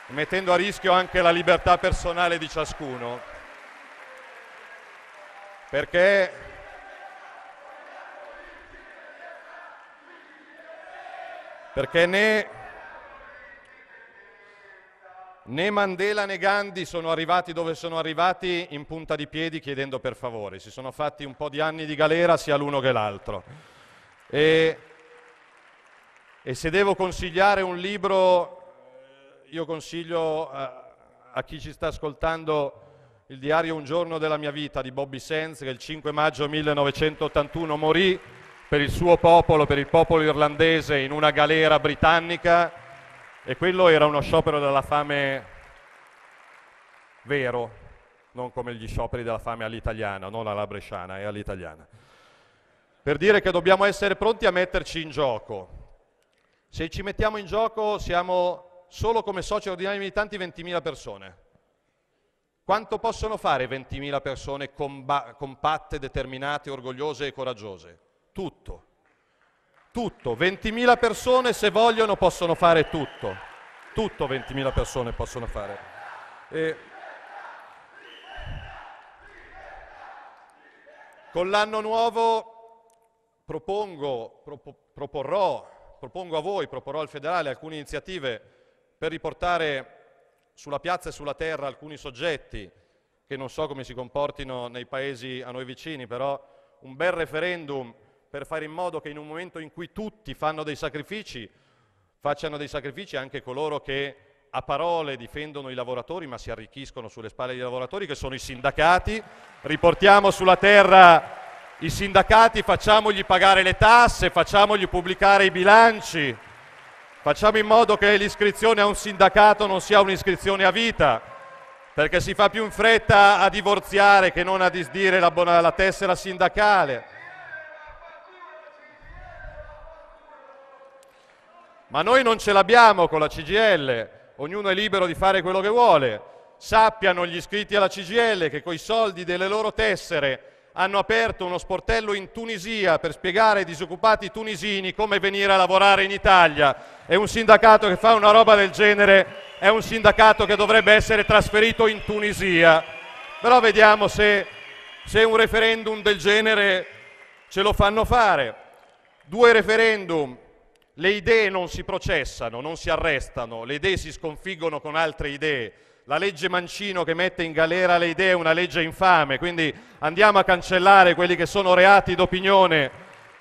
mettendo a rischio anche la libertà personale di ciascuno. Perché Perché né, né Mandela né Gandhi sono arrivati dove sono arrivati in punta di piedi chiedendo per favore. Si sono fatti un po' di anni di galera sia l'uno che l'altro. E, e se devo consigliare un libro, io consiglio a, a chi ci sta ascoltando il diario Un giorno della mia vita di Bobby Sands che il 5 maggio 1981 morì per il suo popolo, per il popolo irlandese in una galera britannica e quello era uno sciopero della fame vero, non come gli scioperi della fame all'italiana, non alla bresciana, è all'italiana. Per dire che dobbiamo essere pronti a metterci in gioco. Se ci mettiamo in gioco siamo solo come soci ordinari militanti 20.000 persone. Quanto possono fare 20.000 persone compatte, determinate, orgogliose e coraggiose? tutto. Tutto, 20.000 persone se vogliono possono fare tutto. Tutto 20.000 persone possono fare. E... Con l'anno nuovo propongo, propo, proporrò, propongo a voi, proporrò al federale alcune iniziative per riportare sulla piazza e sulla terra alcuni soggetti che non so come si comportino nei paesi a noi vicini, però un bel referendum per fare in modo che in un momento in cui tutti fanno dei sacrifici, facciano dei sacrifici anche coloro che a parole difendono i lavoratori ma si arricchiscono sulle spalle dei lavoratori che sono i sindacati. Riportiamo sulla terra i sindacati, facciamogli pagare le tasse, facciamogli pubblicare i bilanci, facciamo in modo che l'iscrizione a un sindacato non sia un'iscrizione a vita, perché si fa più in fretta a divorziare che non a disdire la, la tessera sindacale. Ma noi non ce l'abbiamo con la CGL, ognuno è libero di fare quello che vuole. Sappiano gli iscritti alla CGL che con i soldi delle loro tessere hanno aperto uno sportello in Tunisia per spiegare ai disoccupati tunisini come venire a lavorare in Italia. E un sindacato che fa una roba del genere è un sindacato che dovrebbe essere trasferito in Tunisia. Però vediamo se, se un referendum del genere ce lo fanno fare. Due referendum le idee non si processano, non si arrestano, le idee si sconfiggono con altre idee. La legge Mancino che mette in galera le idee è una legge infame, quindi andiamo a cancellare quelli che sono reati d'opinione.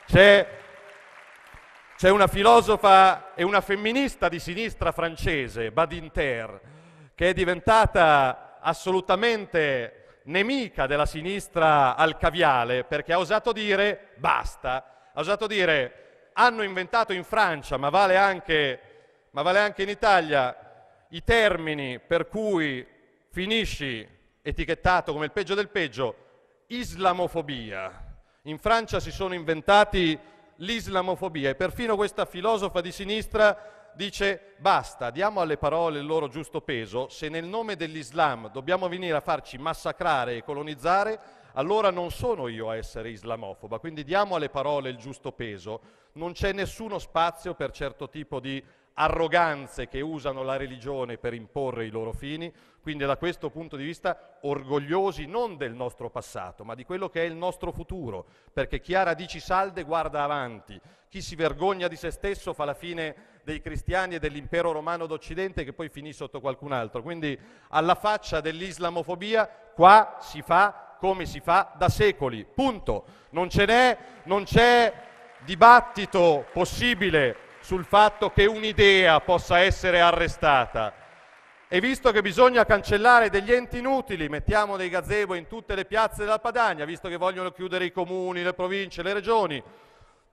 C'è, c'è una filosofa e una femminista di sinistra francese, Badinter, che è diventata assolutamente nemica della sinistra al caviale perché ha osato dire basta, ha osato dire hanno inventato in Francia, ma vale anche, ma vale anche in Italia, i termini per cui finisci etichettato come il peggio del peggio, islamofobia. In Francia si sono inventati l'islamofobia e perfino questa filosofa di sinistra dice basta, diamo alle parole il loro giusto peso, se nel nome dell'Islam dobbiamo venire a farci massacrare e colonizzare, allora non sono io a essere islamofoba. Quindi diamo alle parole il giusto peso. Non c'è nessuno spazio per certo tipo di arroganze che usano la religione per imporre i loro fini, quindi da questo punto di vista orgogliosi non del nostro passato, ma di quello che è il nostro futuro, perché chi ha radici salde guarda avanti, chi si vergogna di se stesso fa la fine dei cristiani e dell'impero romano d'Occidente che poi finì sotto qualcun altro. Quindi alla faccia dell'islamofobia qua si fa come si fa da secoli. Punto. Non, non c'è dibattito possibile sul fatto che un'idea possa essere arrestata. E visto che bisogna cancellare degli enti inutili, mettiamo dei gazebo in tutte le piazze della Padania, visto che vogliono chiudere i comuni, le province, le regioni,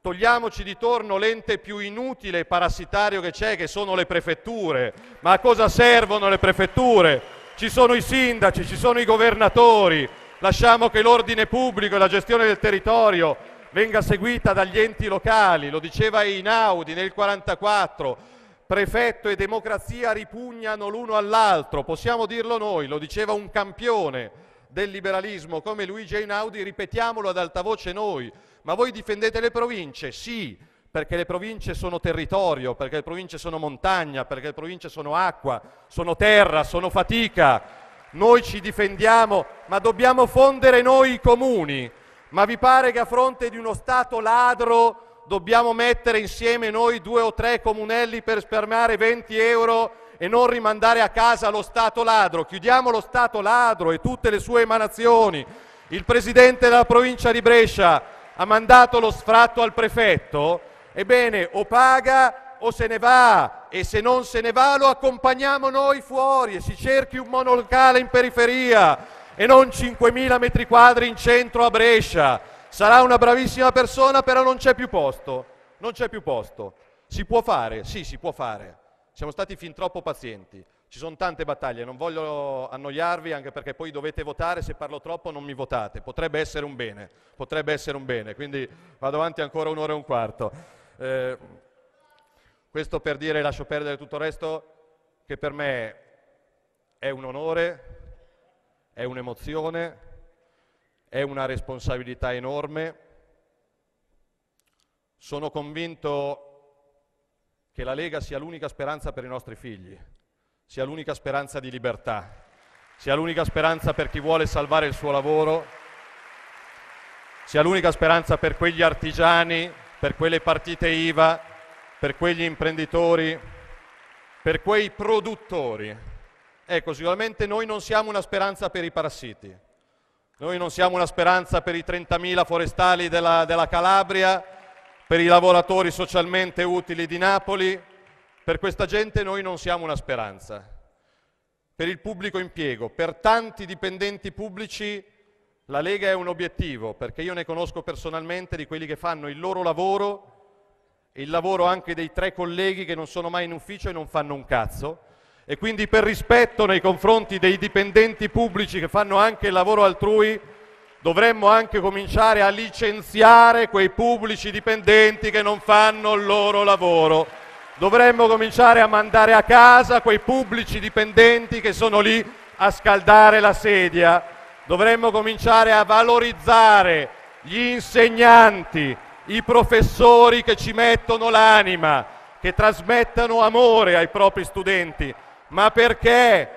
togliamoci di torno l'ente più inutile e parassitario che c'è, che sono le prefetture. Ma a cosa servono le prefetture? Ci sono i sindaci, ci sono i governatori, lasciamo che l'ordine pubblico e la gestione del territorio venga seguita dagli enti locali, lo diceva Einaudi nel 1944, prefetto e democrazia ripugnano l'uno all'altro, possiamo dirlo noi, lo diceva un campione del liberalismo come Luigi Einaudi, ripetiamolo ad alta voce noi, ma voi difendete le province? Sì, perché le province sono territorio, perché le province sono montagna, perché le province sono acqua, sono terra, sono fatica, noi ci difendiamo, ma dobbiamo fondere noi i comuni. Ma vi pare che a fronte di uno Stato ladro dobbiamo mettere insieme noi due o tre comunelli per spermare 20 euro e non rimandare a casa lo Stato ladro? Chiudiamo lo Stato ladro e tutte le sue emanazioni. Il Presidente della provincia di Brescia ha mandato lo sfratto al prefetto? Ebbene, o paga o se ne va e se non se ne va lo accompagniamo noi fuori e si cerchi un monolocale in periferia e non 5.000 metri quadri in centro a Brescia. Sarà una bravissima persona, però non c'è più posto. Non c'è più posto. Si può fare, sì, si può fare. Siamo stati fin troppo pazienti. Ci sono tante battaglie, non voglio annoiarvi anche perché poi dovete votare, se parlo troppo non mi votate, potrebbe essere un bene, potrebbe essere un bene, quindi vado avanti ancora un'ora e un quarto. Eh, questo per dire, lascio perdere tutto il resto, che per me è un onore, è un'emozione, è una responsabilità enorme. Sono convinto che la Lega sia l'unica speranza per i nostri figli, sia l'unica speranza di libertà, sia l'unica speranza per chi vuole salvare il suo lavoro, sia l'unica speranza per quegli artigiani, per quelle partite IVA per quegli imprenditori, per quei produttori. Ecco, sicuramente noi non siamo una speranza per i parassiti, noi non siamo una speranza per i 30.000 forestali della, della Calabria, per i lavoratori socialmente utili di Napoli, per questa gente noi non siamo una speranza. Per il pubblico impiego, per tanti dipendenti pubblici la Lega è un obiettivo, perché io ne conosco personalmente di quelli che fanno il loro lavoro il lavoro anche dei tre colleghi che non sono mai in ufficio e non fanno un cazzo. E quindi per rispetto nei confronti dei dipendenti pubblici che fanno anche il lavoro altrui, dovremmo anche cominciare a licenziare quei pubblici dipendenti che non fanno il loro lavoro. Dovremmo cominciare a mandare a casa quei pubblici dipendenti che sono lì a scaldare la sedia. Dovremmo cominciare a valorizzare gli insegnanti, i professori che ci mettono l'anima, che trasmettano amore ai propri studenti, ma perché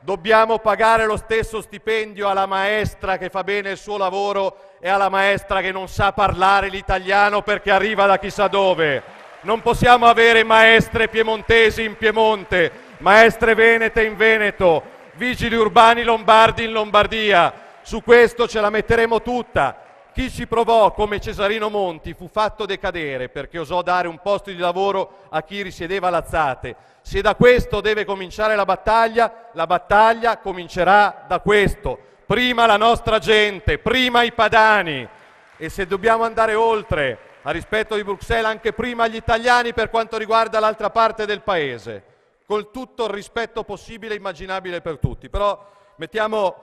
dobbiamo pagare lo stesso stipendio alla maestra che fa bene il suo lavoro e alla maestra che non sa parlare l'italiano perché arriva da chissà dove? Non possiamo avere maestre piemontesi in Piemonte, maestre venete in Veneto, vigili urbani lombardi in Lombardia. Su questo ce la metteremo tutta. Chi ci provò come Cesarino Monti fu fatto decadere perché osò dare un posto di lavoro a chi risiedeva a Lazzate. Se da questo deve cominciare la battaglia, la battaglia comincerà da questo. Prima la nostra gente, prima i padani. E se dobbiamo andare oltre a rispetto di Bruxelles, anche prima gli italiani per quanto riguarda l'altra parte del paese, col tutto il rispetto possibile e immaginabile per tutti. Però mettiamo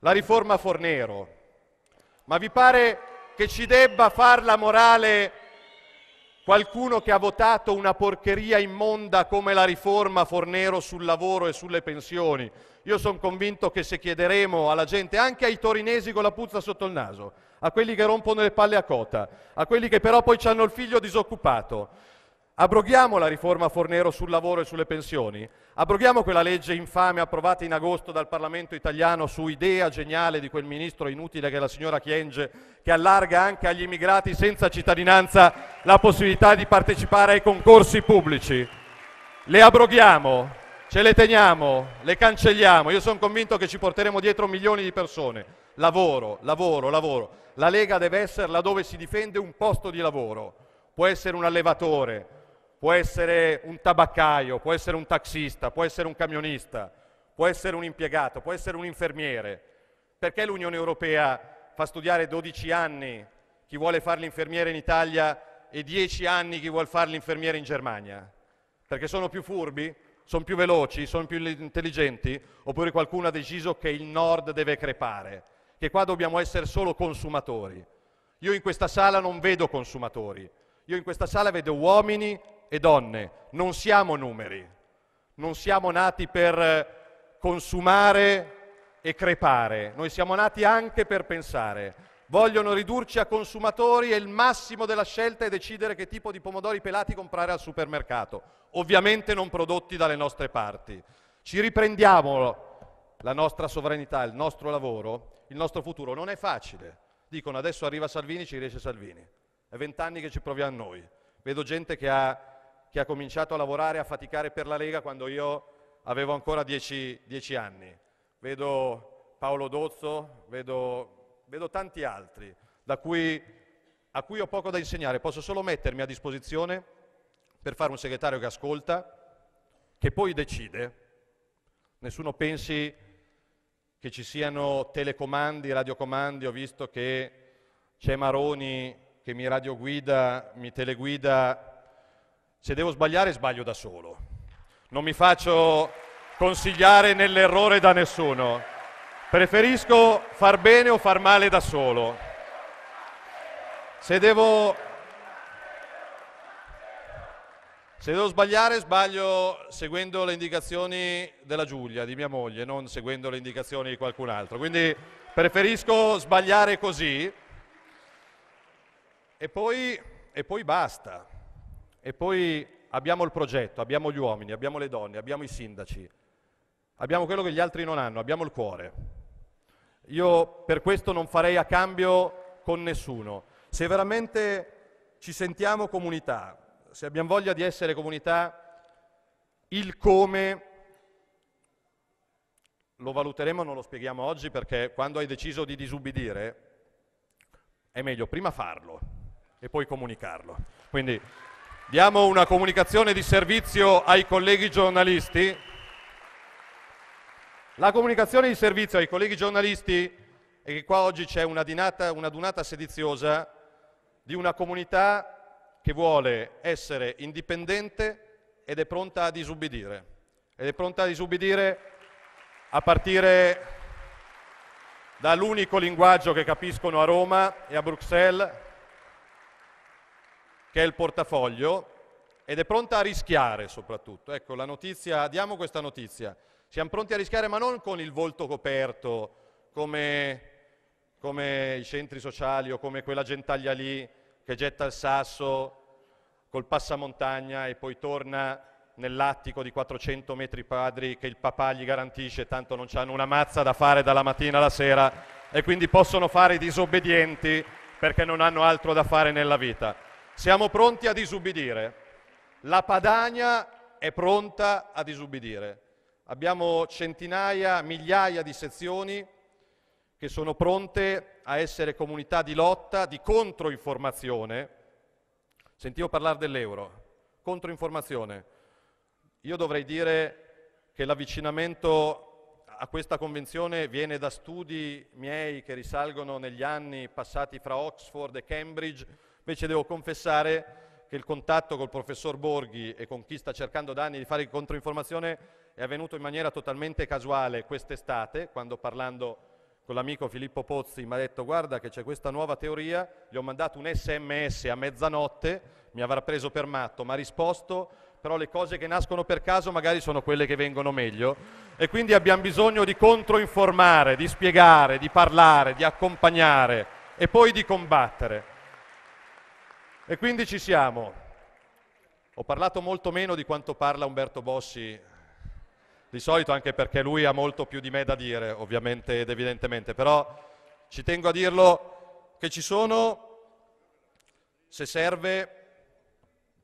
la riforma Fornero ma vi pare che ci debba far la morale qualcuno che ha votato una porcheria immonda come la riforma Fornero sul lavoro e sulle pensioni? Io sono convinto che se chiederemo alla gente, anche ai torinesi con la puzza sotto il naso, a quelli che rompono le palle a cota, a quelli che però poi hanno il figlio disoccupato, Abroghiamo la riforma Fornero sul lavoro e sulle pensioni? Abroghiamo quella legge infame approvata in agosto dal Parlamento italiano su idea geniale di quel ministro inutile che è la signora Chienge, che allarga anche agli immigrati senza cittadinanza la possibilità di partecipare ai concorsi pubblici? Le abroghiamo, ce le teniamo, le cancelliamo. Io sono convinto che ci porteremo dietro milioni di persone. Lavoro, lavoro, lavoro. La Lega deve essere laddove si difende un posto di lavoro. Può essere un allevatore, può essere un tabaccaio, può essere un taxista, può essere un camionista, può essere un impiegato, può essere un infermiere. Perché l'Unione Europea fa studiare 12 anni chi vuole fare l'infermiere in Italia e 10 anni chi vuole fare l'infermiere in Germania? Perché sono più furbi? Sono più veloci? Sono più intelligenti? Oppure qualcuno ha deciso che il nord deve crepare? Che qua dobbiamo essere solo consumatori? Io in questa sala non vedo consumatori, io in questa sala vedo uomini e donne, non siamo numeri, non siamo nati per consumare e crepare, noi siamo nati anche per pensare. Vogliono ridurci a consumatori e il massimo della scelta è decidere che tipo di pomodori pelati comprare al supermercato, ovviamente non prodotti dalle nostre parti. Ci riprendiamo la nostra sovranità, il nostro lavoro, il nostro futuro. Non è facile. Dicono adesso arriva Salvini, ci riesce Salvini. È vent'anni che ci proviamo noi. Vedo gente che ha che ha cominciato a lavorare, a faticare per la Lega quando io avevo ancora dieci, dieci anni. Vedo Paolo Dozzo, vedo, vedo tanti altri cui, a cui ho poco da insegnare. Posso solo mettermi a disposizione per fare un segretario che ascolta, che poi decide. Nessuno pensi che ci siano telecomandi, radiocomandi, ho visto che c'è Maroni che mi radioguida, mi teleguida se devo sbagliare sbaglio da solo. Non mi faccio consigliare nell'errore da nessuno. Preferisco far bene o far male da solo. Se devo se devo sbagliare, sbaglio seguendo le indicazioni della Giulia, di mia moglie, non seguendo le indicazioni di qualcun altro. Quindi preferisco sbagliare così e poi, e poi basta. E poi abbiamo il progetto, abbiamo gli uomini, abbiamo le donne, abbiamo i sindaci, abbiamo quello che gli altri non hanno, abbiamo il cuore. Io per questo non farei a cambio con nessuno. Se veramente ci sentiamo comunità, se abbiamo voglia di essere comunità, il come lo valuteremo, non lo spieghiamo oggi perché quando hai deciso di disubbidire è meglio prima farlo e poi comunicarlo. Quindi Diamo una comunicazione di servizio ai colleghi giornalisti. La comunicazione di servizio ai colleghi giornalisti è che qua oggi c'è una, dinata, una dunata sediziosa di una comunità che vuole essere indipendente ed è pronta a disubbidire. Ed è pronta a disubbidire a partire dall'unico linguaggio che capiscono a Roma e a Bruxelles, che è il portafoglio, ed è pronta a rischiare soprattutto. Ecco, la notizia, diamo questa notizia. Siamo pronti a rischiare, ma non con il volto coperto, come, come i centri sociali o come quella gentaglia lì che getta il sasso col passamontagna e poi torna nell'attico di 400 metri quadri che il papà gli garantisce, tanto non hanno una mazza da fare dalla mattina alla sera e quindi possono fare i disobbedienti perché non hanno altro da fare nella vita. Siamo pronti a disubbidire. La Padania è pronta a disubbidire. Abbiamo centinaia, migliaia di sezioni che sono pronte a essere comunità di lotta, di controinformazione. Sentivo parlare dell'euro, controinformazione. Io dovrei dire che l'avvicinamento a questa convenzione viene da studi miei che risalgono negli anni passati fra Oxford e Cambridge Invece devo confessare che il contatto col professor Borghi e con chi sta cercando da anni di fare controinformazione è avvenuto in maniera totalmente casuale quest'estate, quando parlando con l'amico Filippo Pozzi mi ha detto guarda che c'è questa nuova teoria, gli ho mandato un sms a mezzanotte, mi avrà preso per matto, ma ha risposto però le cose che nascono per caso magari sono quelle che vengono meglio e quindi abbiamo bisogno di controinformare, di spiegare, di parlare, di accompagnare e poi di combattere. E quindi ci siamo. Ho parlato molto meno di quanto parla Umberto Bossi di solito, anche perché lui ha molto più di me da dire, ovviamente ed evidentemente, però ci tengo a dirlo che ci sono, se serve,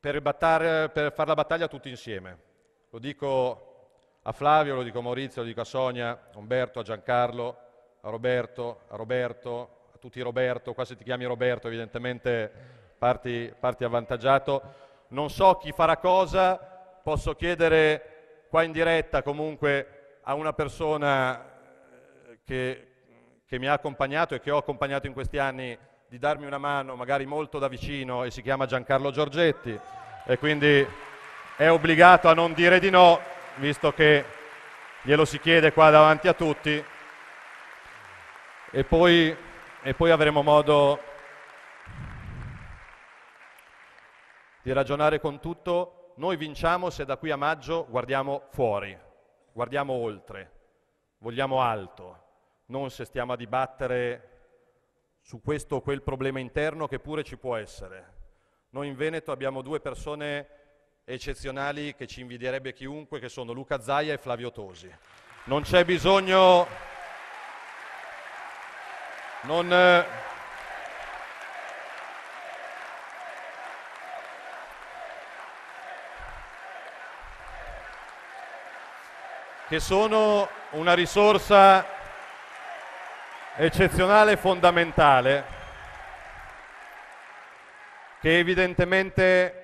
per, battare, per fare la battaglia tutti insieme. Lo dico a Flavio, lo dico a Maurizio, lo dico a Sonia, a Umberto, a Giancarlo, a Roberto, a Roberto, a tutti Roberto, qua se ti chiami Roberto evidentemente parti, parti avvantaggiato. Non so chi farà cosa, posso chiedere qua in diretta comunque a una persona eh, che, che mi ha accompagnato e che ho accompagnato in questi anni di darmi una mano, magari molto da vicino, e si chiama Giancarlo Giorgetti e quindi è obbligato a non dire di no, visto che glielo si chiede qua davanti a tutti. E poi, e poi avremo modo di ragionare con tutto, noi vinciamo se da qui a maggio guardiamo fuori, guardiamo oltre, vogliamo alto, non se stiamo a dibattere su questo o quel problema interno che pure ci può essere. Noi in Veneto abbiamo due persone eccezionali che ci invidierebbe chiunque, che sono Luca Zaia e Flavio Tosi. Non c'è bisogno... Non, eh... che sono una risorsa eccezionale e fondamentale, che evidentemente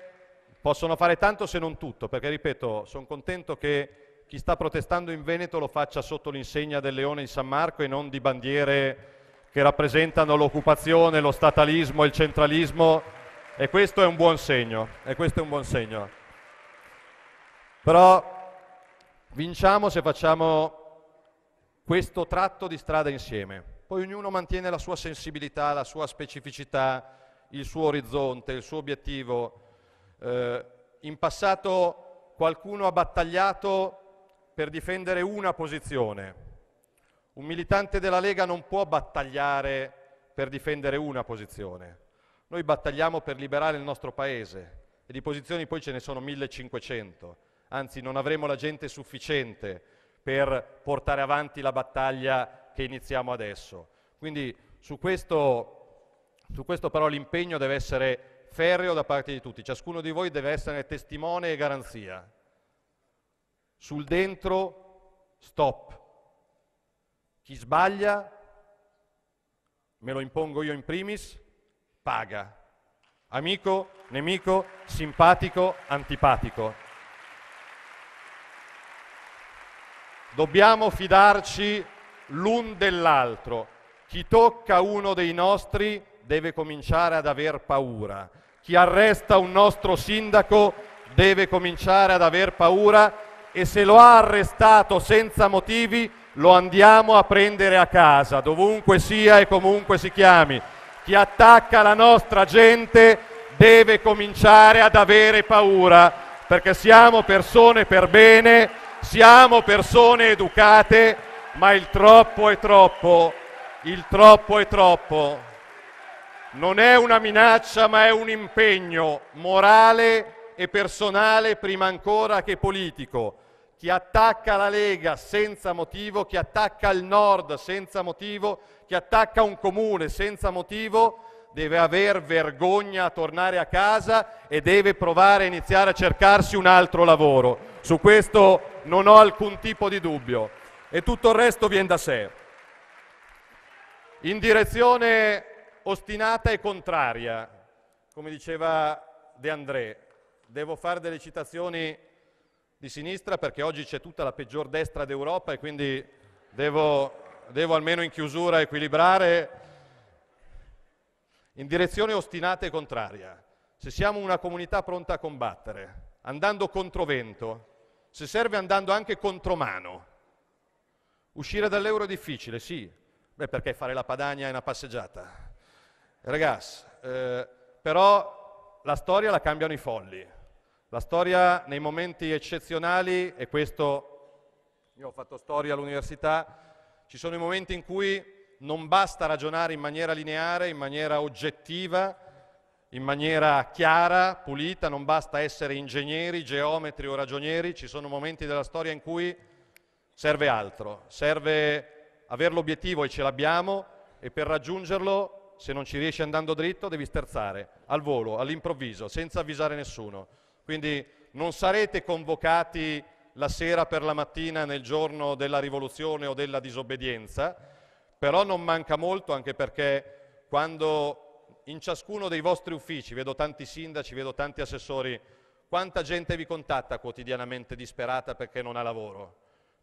possono fare tanto se non tutto, perché ripeto, sono contento che chi sta protestando in Veneto lo faccia sotto l'insegna del leone in San Marco e non di bandiere che rappresentano l'occupazione, lo statalismo, il centralismo e questo è un buon segno, un buon segno. Però Vinciamo se facciamo questo tratto di strada insieme. Poi ognuno mantiene la sua sensibilità, la sua specificità, il suo orizzonte, il suo obiettivo. Eh, in passato qualcuno ha battagliato per difendere una posizione. Un militante della Lega non può battagliare per difendere una posizione. Noi battagliamo per liberare il nostro paese e di posizioni poi ce ne sono 1500 anzi non avremo la gente sufficiente per portare avanti la battaglia che iniziamo adesso. Quindi su questo, su questo però l'impegno deve essere ferreo da parte di tutti, ciascuno di voi deve essere testimone e garanzia. Sul dentro, stop. Chi sbaglia, me lo impongo io in primis, paga. Amico, nemico, simpatico, antipatico. Dobbiamo fidarci l'un dell'altro. Chi tocca uno dei nostri deve cominciare ad aver paura. Chi arresta un nostro sindaco deve cominciare ad aver paura e se lo ha arrestato senza motivi lo andiamo a prendere a casa, dovunque sia e comunque si chiami. Chi attacca la nostra gente deve cominciare ad avere paura, perché siamo persone per bene siamo persone educate, ma il troppo è troppo, il troppo è troppo. Non è una minaccia, ma è un impegno morale e personale prima ancora che politico. Chi attacca la Lega senza motivo, chi attacca il Nord senza motivo, chi attacca un comune senza motivo, deve aver vergogna a tornare a casa e deve provare a iniziare a cercarsi un altro lavoro. Su questo non ho alcun tipo di dubbio e tutto il resto viene da sé. In direzione ostinata e contraria, come diceva De André, devo fare delle citazioni di sinistra perché oggi c'è tutta la peggior destra d'Europa e quindi devo, devo almeno in chiusura equilibrare in direzione ostinata e contraria. Se siamo una comunità pronta a combattere, andando controvento, se serve andando anche contromano. Uscire dall'euro è difficile, sì, beh perché fare la padagna è una passeggiata. Ragazzi, eh, però la storia la cambiano i folli. La storia nei momenti eccezionali, e questo io ho fatto storia all'università, ci sono i momenti in cui non basta ragionare in maniera lineare, in maniera oggettiva, in maniera chiara, pulita, non basta essere ingegneri, geometri o ragionieri, ci sono momenti della storia in cui serve altro, serve avere l'obiettivo e ce l'abbiamo e per raggiungerlo, se non ci riesci andando dritto, devi sterzare, al volo, all'improvviso, senza avvisare nessuno. Quindi non sarete convocati la sera per la mattina nel giorno della rivoluzione o della disobbedienza, però non manca molto anche perché quando in ciascuno dei vostri uffici, vedo tanti sindaci, vedo tanti assessori, quanta gente vi contatta quotidianamente disperata perché non ha lavoro,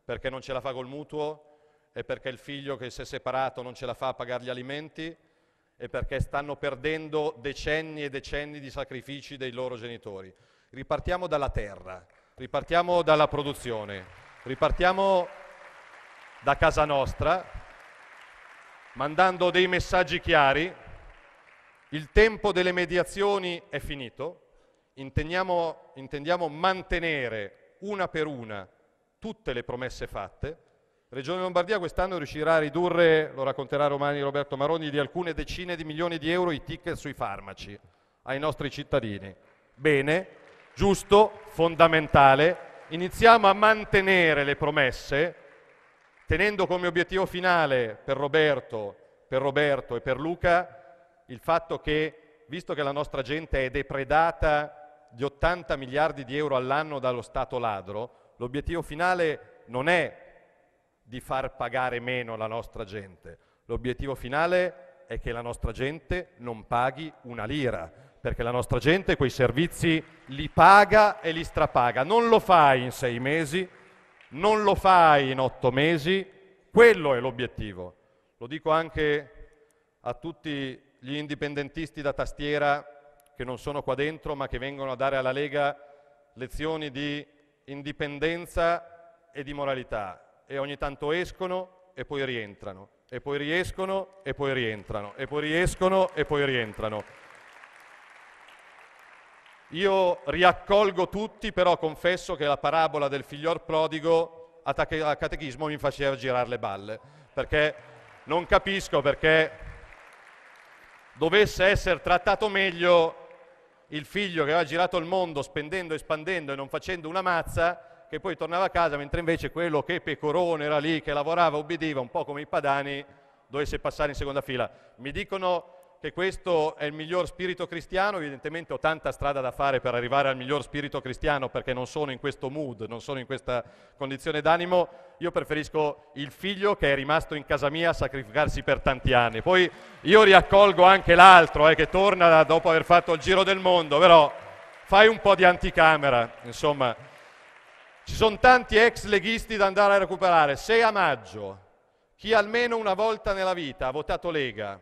perché non ce la fa col mutuo e perché il figlio che si è separato non ce la fa a pagare gli alimenti e perché stanno perdendo decenni e decenni di sacrifici dei loro genitori. Ripartiamo dalla terra, ripartiamo dalla produzione, ripartiamo da casa nostra, mandando dei messaggi chiari il tempo delle mediazioni è finito, intendiamo, intendiamo mantenere una per una tutte le promesse fatte. Regione Lombardia quest'anno riuscirà a ridurre, lo racconterà domani Roberto Maroni, di alcune decine di milioni di euro i ticket sui farmaci ai nostri cittadini. Bene, giusto, fondamentale. Iniziamo a mantenere le promesse, tenendo come obiettivo finale per Roberto, per Roberto e per Luca il fatto che, visto che la nostra gente è depredata di 80 miliardi di euro all'anno dallo Stato ladro, l'obiettivo finale non è di far pagare meno la nostra gente, l'obiettivo finale è che la nostra gente non paghi una lira, perché la nostra gente quei servizi li paga e li strapaga. Non lo fai in sei mesi, non lo fai in otto mesi, quello è l'obiettivo. Lo dico anche a tutti gli indipendentisti da tastiera che non sono qua dentro ma che vengono a dare alla Lega lezioni di indipendenza e di moralità e ogni tanto escono e poi rientrano e poi riescono e poi rientrano e poi riescono e poi rientrano. Io riaccolgo tutti, però confesso che la parabola del figlior prodigo a catechismo mi faceva girare le balle, perché non capisco perché dovesse essere trattato meglio il figlio che aveva girato il mondo spendendo e spandendo e non facendo una mazza, che poi tornava a casa, mentre invece quello che pecorone era lì, che lavorava, obbediva, un po' come i padani, dovesse passare in seconda fila. Mi dicono che questo è il miglior spirito cristiano, evidentemente ho tanta strada da fare per arrivare al miglior spirito cristiano perché non sono in questo mood, non sono in questa condizione d'animo, io preferisco il figlio che è rimasto in casa mia a sacrificarsi per tanti anni. Poi io riaccolgo anche l'altro eh, che torna dopo aver fatto il giro del mondo, però fai un po' di anticamera, insomma. Ci sono tanti ex leghisti da andare a recuperare. Se a maggio chi almeno una volta nella vita ha votato Lega,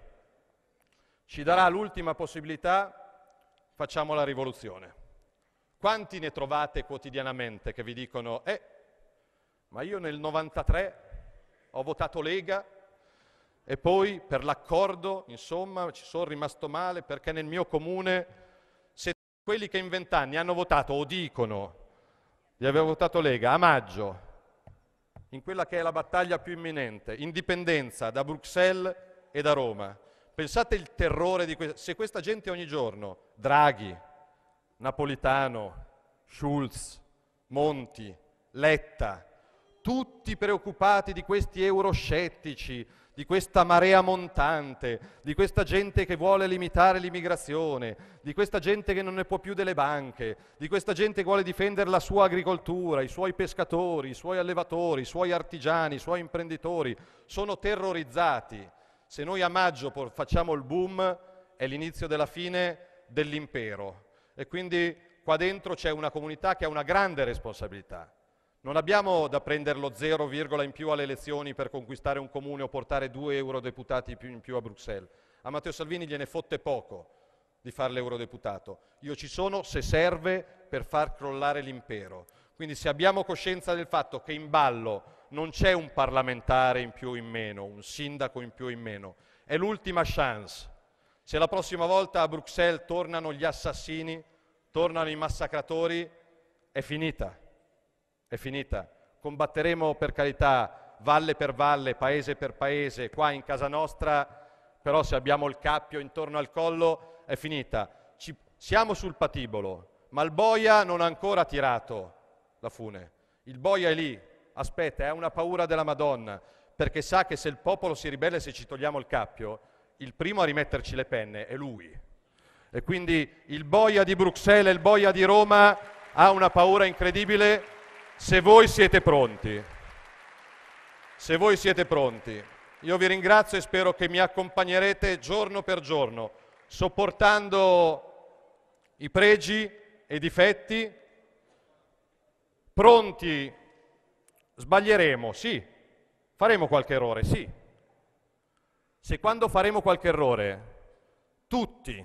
ci darà l'ultima possibilità, facciamo la rivoluzione. Quanti ne trovate quotidianamente che vi dicono, eh, ma io nel 93 ho votato Lega e poi per l'accordo, insomma, ci sono rimasto male perché nel mio comune, se quelli che in vent'anni hanno votato o dicono di aver votato Lega a maggio, in quella che è la battaglia più imminente, indipendenza da Bruxelles e da Roma, Pensate il terrore di questa... Se questa gente ogni giorno, Draghi, Napolitano, Schulz, Monti, Letta, tutti preoccupati di questi euroscettici, di questa marea montante, di questa gente che vuole limitare l'immigrazione, di questa gente che non ne può più delle banche, di questa gente che vuole difendere la sua agricoltura, i suoi pescatori, i suoi allevatori, i suoi artigiani, i suoi imprenditori, sono terrorizzati se noi a maggio facciamo il boom, è l'inizio della fine dell'impero. E quindi qua dentro c'è una comunità che ha una grande responsabilità. Non abbiamo da prendere lo 0, in più alle elezioni per conquistare un comune o portare due eurodeputati in più a Bruxelles. A Matteo Salvini gliene fotte poco di fare l'eurodeputato. Io ci sono se serve per far crollare l'impero. Quindi se abbiamo coscienza del fatto che in ballo non c'è un parlamentare in più o in meno, un sindaco in più o in meno, è l'ultima chance. Se la prossima volta a Bruxelles tornano gli assassini, tornano i massacratori, è finita, è finita. Combatteremo per carità valle per valle, paese per paese, qua in casa nostra, però se abbiamo il cappio intorno al collo è finita. Ci, siamo sul patibolo, ma il boia non ha ancora tirato la fune. Il boia è lì, aspetta, eh, ha una paura della Madonna, perché sa che se il popolo si ribella se ci togliamo il cappio, il primo a rimetterci le penne è lui. E quindi il boia di Bruxelles, e il boia di Roma ha una paura incredibile se voi siete pronti. Se voi siete pronti. Io vi ringrazio e spero che mi accompagnerete giorno per giorno, sopportando i pregi e i difetti, pronti Sbaglieremo, sì. Faremo qualche errore, sì. Se quando faremo qualche errore tutti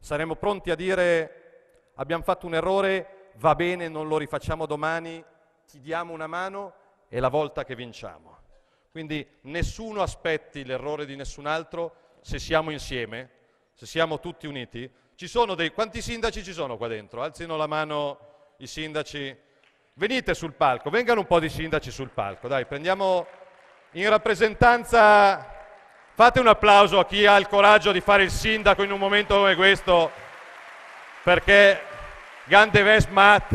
saremo pronti a dire abbiamo fatto un errore, va bene, non lo rifacciamo domani, ti diamo una mano, è la volta che vinciamo. Quindi nessuno aspetti l'errore di nessun altro se siamo insieme, se siamo tutti uniti. Ci sono dei... Quanti sindaci ci sono qua dentro? Alzino la mano i sindaci Venite sul palco, vengano un po' di sindaci sul palco, dai, prendiamo in rappresentanza, fate un applauso a chi ha il coraggio di fare il sindaco in un momento come questo, perché Gande Vesmat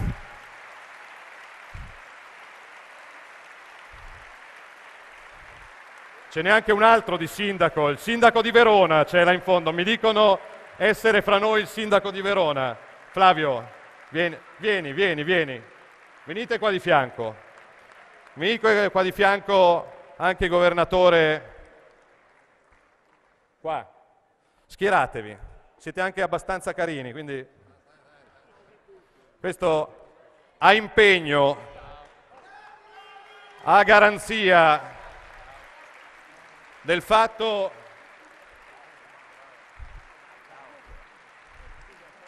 ce n'è anche un altro di sindaco, il sindaco di Verona, c'è là in fondo, mi dicono essere fra noi il sindaco di Verona. Flavio, vieni, vieni, vieni. vieni. Venite qua di fianco. Venite qua di fianco anche il governatore. Qua. Schieratevi. Siete anche abbastanza carini, quindi questo ha impegno, ha garanzia del fatto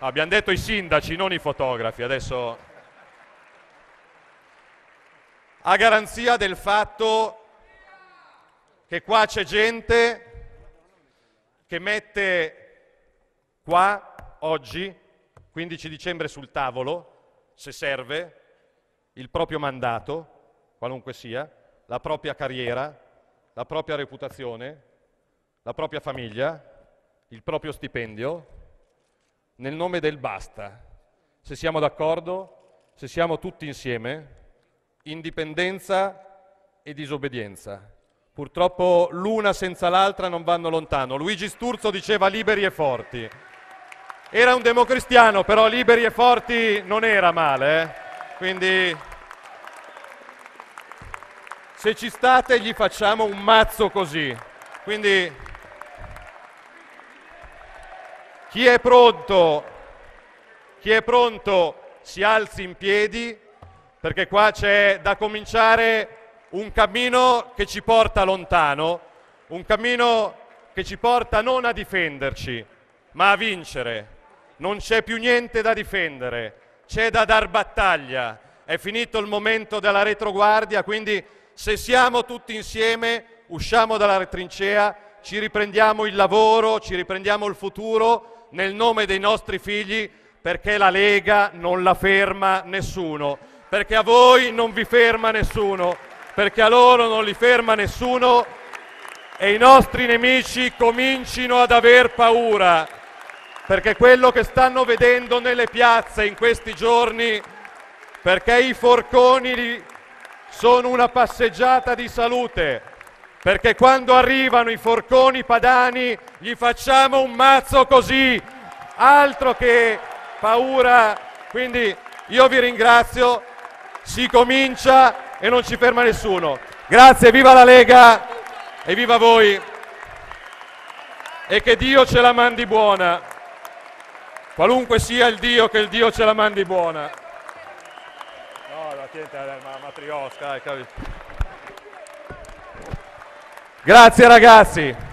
Abbiamo detto i sindaci, non i fotografi, adesso a garanzia del fatto che qua c'è gente che mette qua oggi, 15 dicembre, sul tavolo, se serve, il proprio mandato, qualunque sia, la propria carriera, la propria reputazione, la propria famiglia, il proprio stipendio, nel nome del basta. Se siamo d'accordo, se siamo tutti insieme, indipendenza e disobbedienza. Purtroppo l'una senza l'altra non vanno lontano. Luigi Sturzo diceva liberi e forti. Era un democristiano, però liberi e forti non era male. Eh? Quindi se ci state gli facciamo un mazzo così. Quindi chi è pronto, chi è pronto si alzi in piedi perché qua c'è da cominciare un cammino che ci porta lontano, un cammino che ci porta non a difenderci, ma a vincere. Non c'è più niente da difendere, c'è da dar battaglia. È finito il momento della retroguardia, quindi se siamo tutti insieme, usciamo dalla trincea, ci riprendiamo il lavoro, ci riprendiamo il futuro nel nome dei nostri figli, perché la Lega non la ferma nessuno perché a voi non vi ferma nessuno, perché a loro non li ferma nessuno e i nostri nemici comincino ad aver paura, perché quello che stanno vedendo nelle piazze in questi giorni, perché i forconi sono una passeggiata di salute, perché quando arrivano i forconi padani gli facciamo un mazzo così, altro che paura. Quindi io vi ringrazio, si comincia e non ci ferma nessuno. Grazie, viva la Lega e viva voi. E che Dio ce la mandi buona. Qualunque sia il Dio, che il Dio ce la mandi buona. No, la gente eh, è una matriosca, Grazie ragazzi.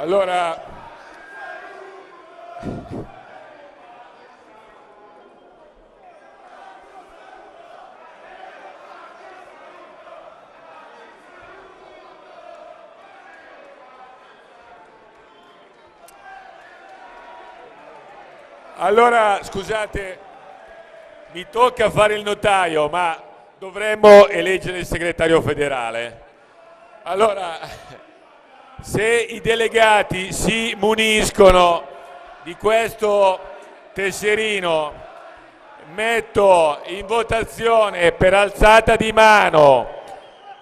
Allora, allora scusate, mi tocca fare il notaio, ma dovremmo eleggere il segretario federale. Allora, se i delegati si muniscono di questo tesserino metto in votazione per alzata di mano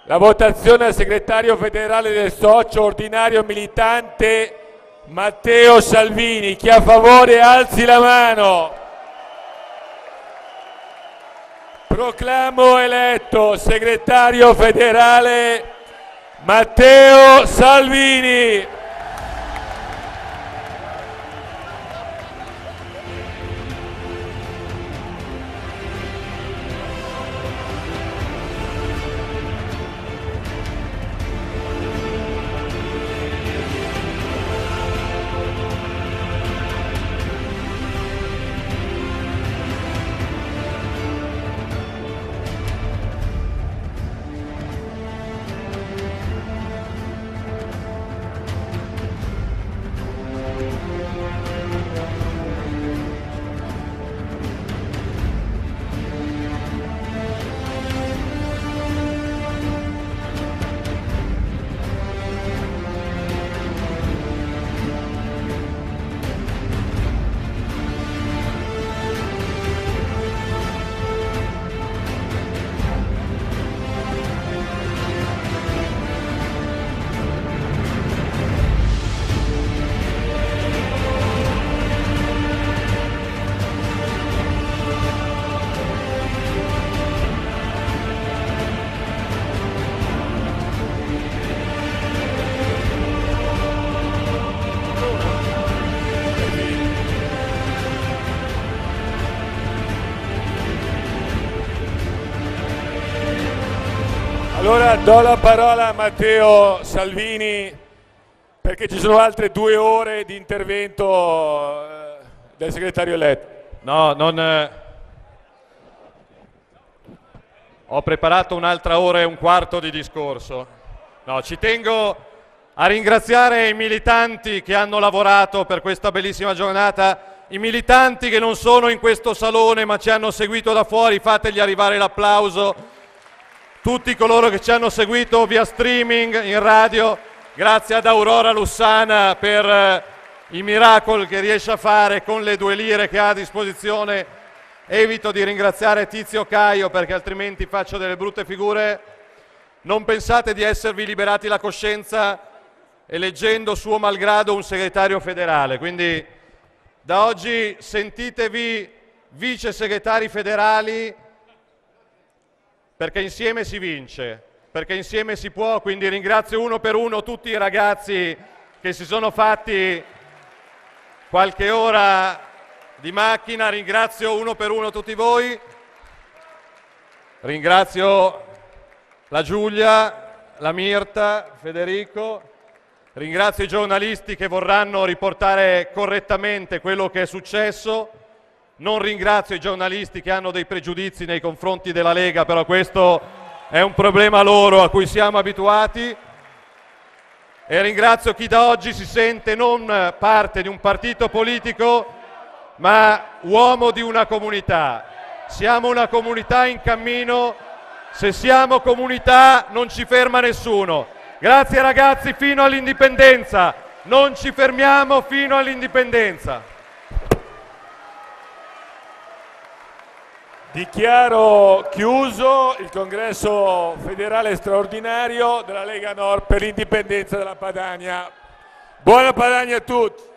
la votazione al segretario federale del socio ordinario militante Matteo Salvini. Chi a favore alzi la mano. Proclamo eletto segretario federale Matteo Salvini. Do la parola a Matteo Salvini perché ci sono altre due ore di intervento eh, del segretario eletto. No, non... Eh, ho preparato un'altra ora e un quarto di discorso. No, ci tengo a ringraziare i militanti che hanno lavorato per questa bellissima giornata, i militanti che non sono in questo salone ma ci hanno seguito da fuori, fategli arrivare l'applauso tutti coloro che ci hanno seguito via streaming, in radio, grazie ad Aurora Lussana per eh, i miracoli che riesce a fare con le due lire che ha a disposizione. Evito di ringraziare Tizio Caio perché altrimenti faccio delle brutte figure. Non pensate di esservi liberati la coscienza eleggendo suo malgrado un segretario federale. Quindi da oggi sentitevi vice segretari federali perché insieme si vince, perché insieme si può, quindi ringrazio uno per uno tutti i ragazzi che si sono fatti qualche ora di macchina, ringrazio uno per uno tutti voi, ringrazio la Giulia, la Mirta, Federico, ringrazio i giornalisti che vorranno riportare correttamente quello che è successo. Non ringrazio i giornalisti che hanno dei pregiudizi nei confronti della Lega, però questo è un problema loro a cui siamo abituati. E ringrazio chi da oggi si sente non parte di un partito politico, ma uomo di una comunità. Siamo una comunità in cammino, se siamo comunità non ci ferma nessuno. Grazie ragazzi fino all'indipendenza, non ci fermiamo fino all'indipendenza. Dichiaro chiuso il congresso federale straordinario della Lega Nord per l'indipendenza della Padania. Buona Padania a tutti!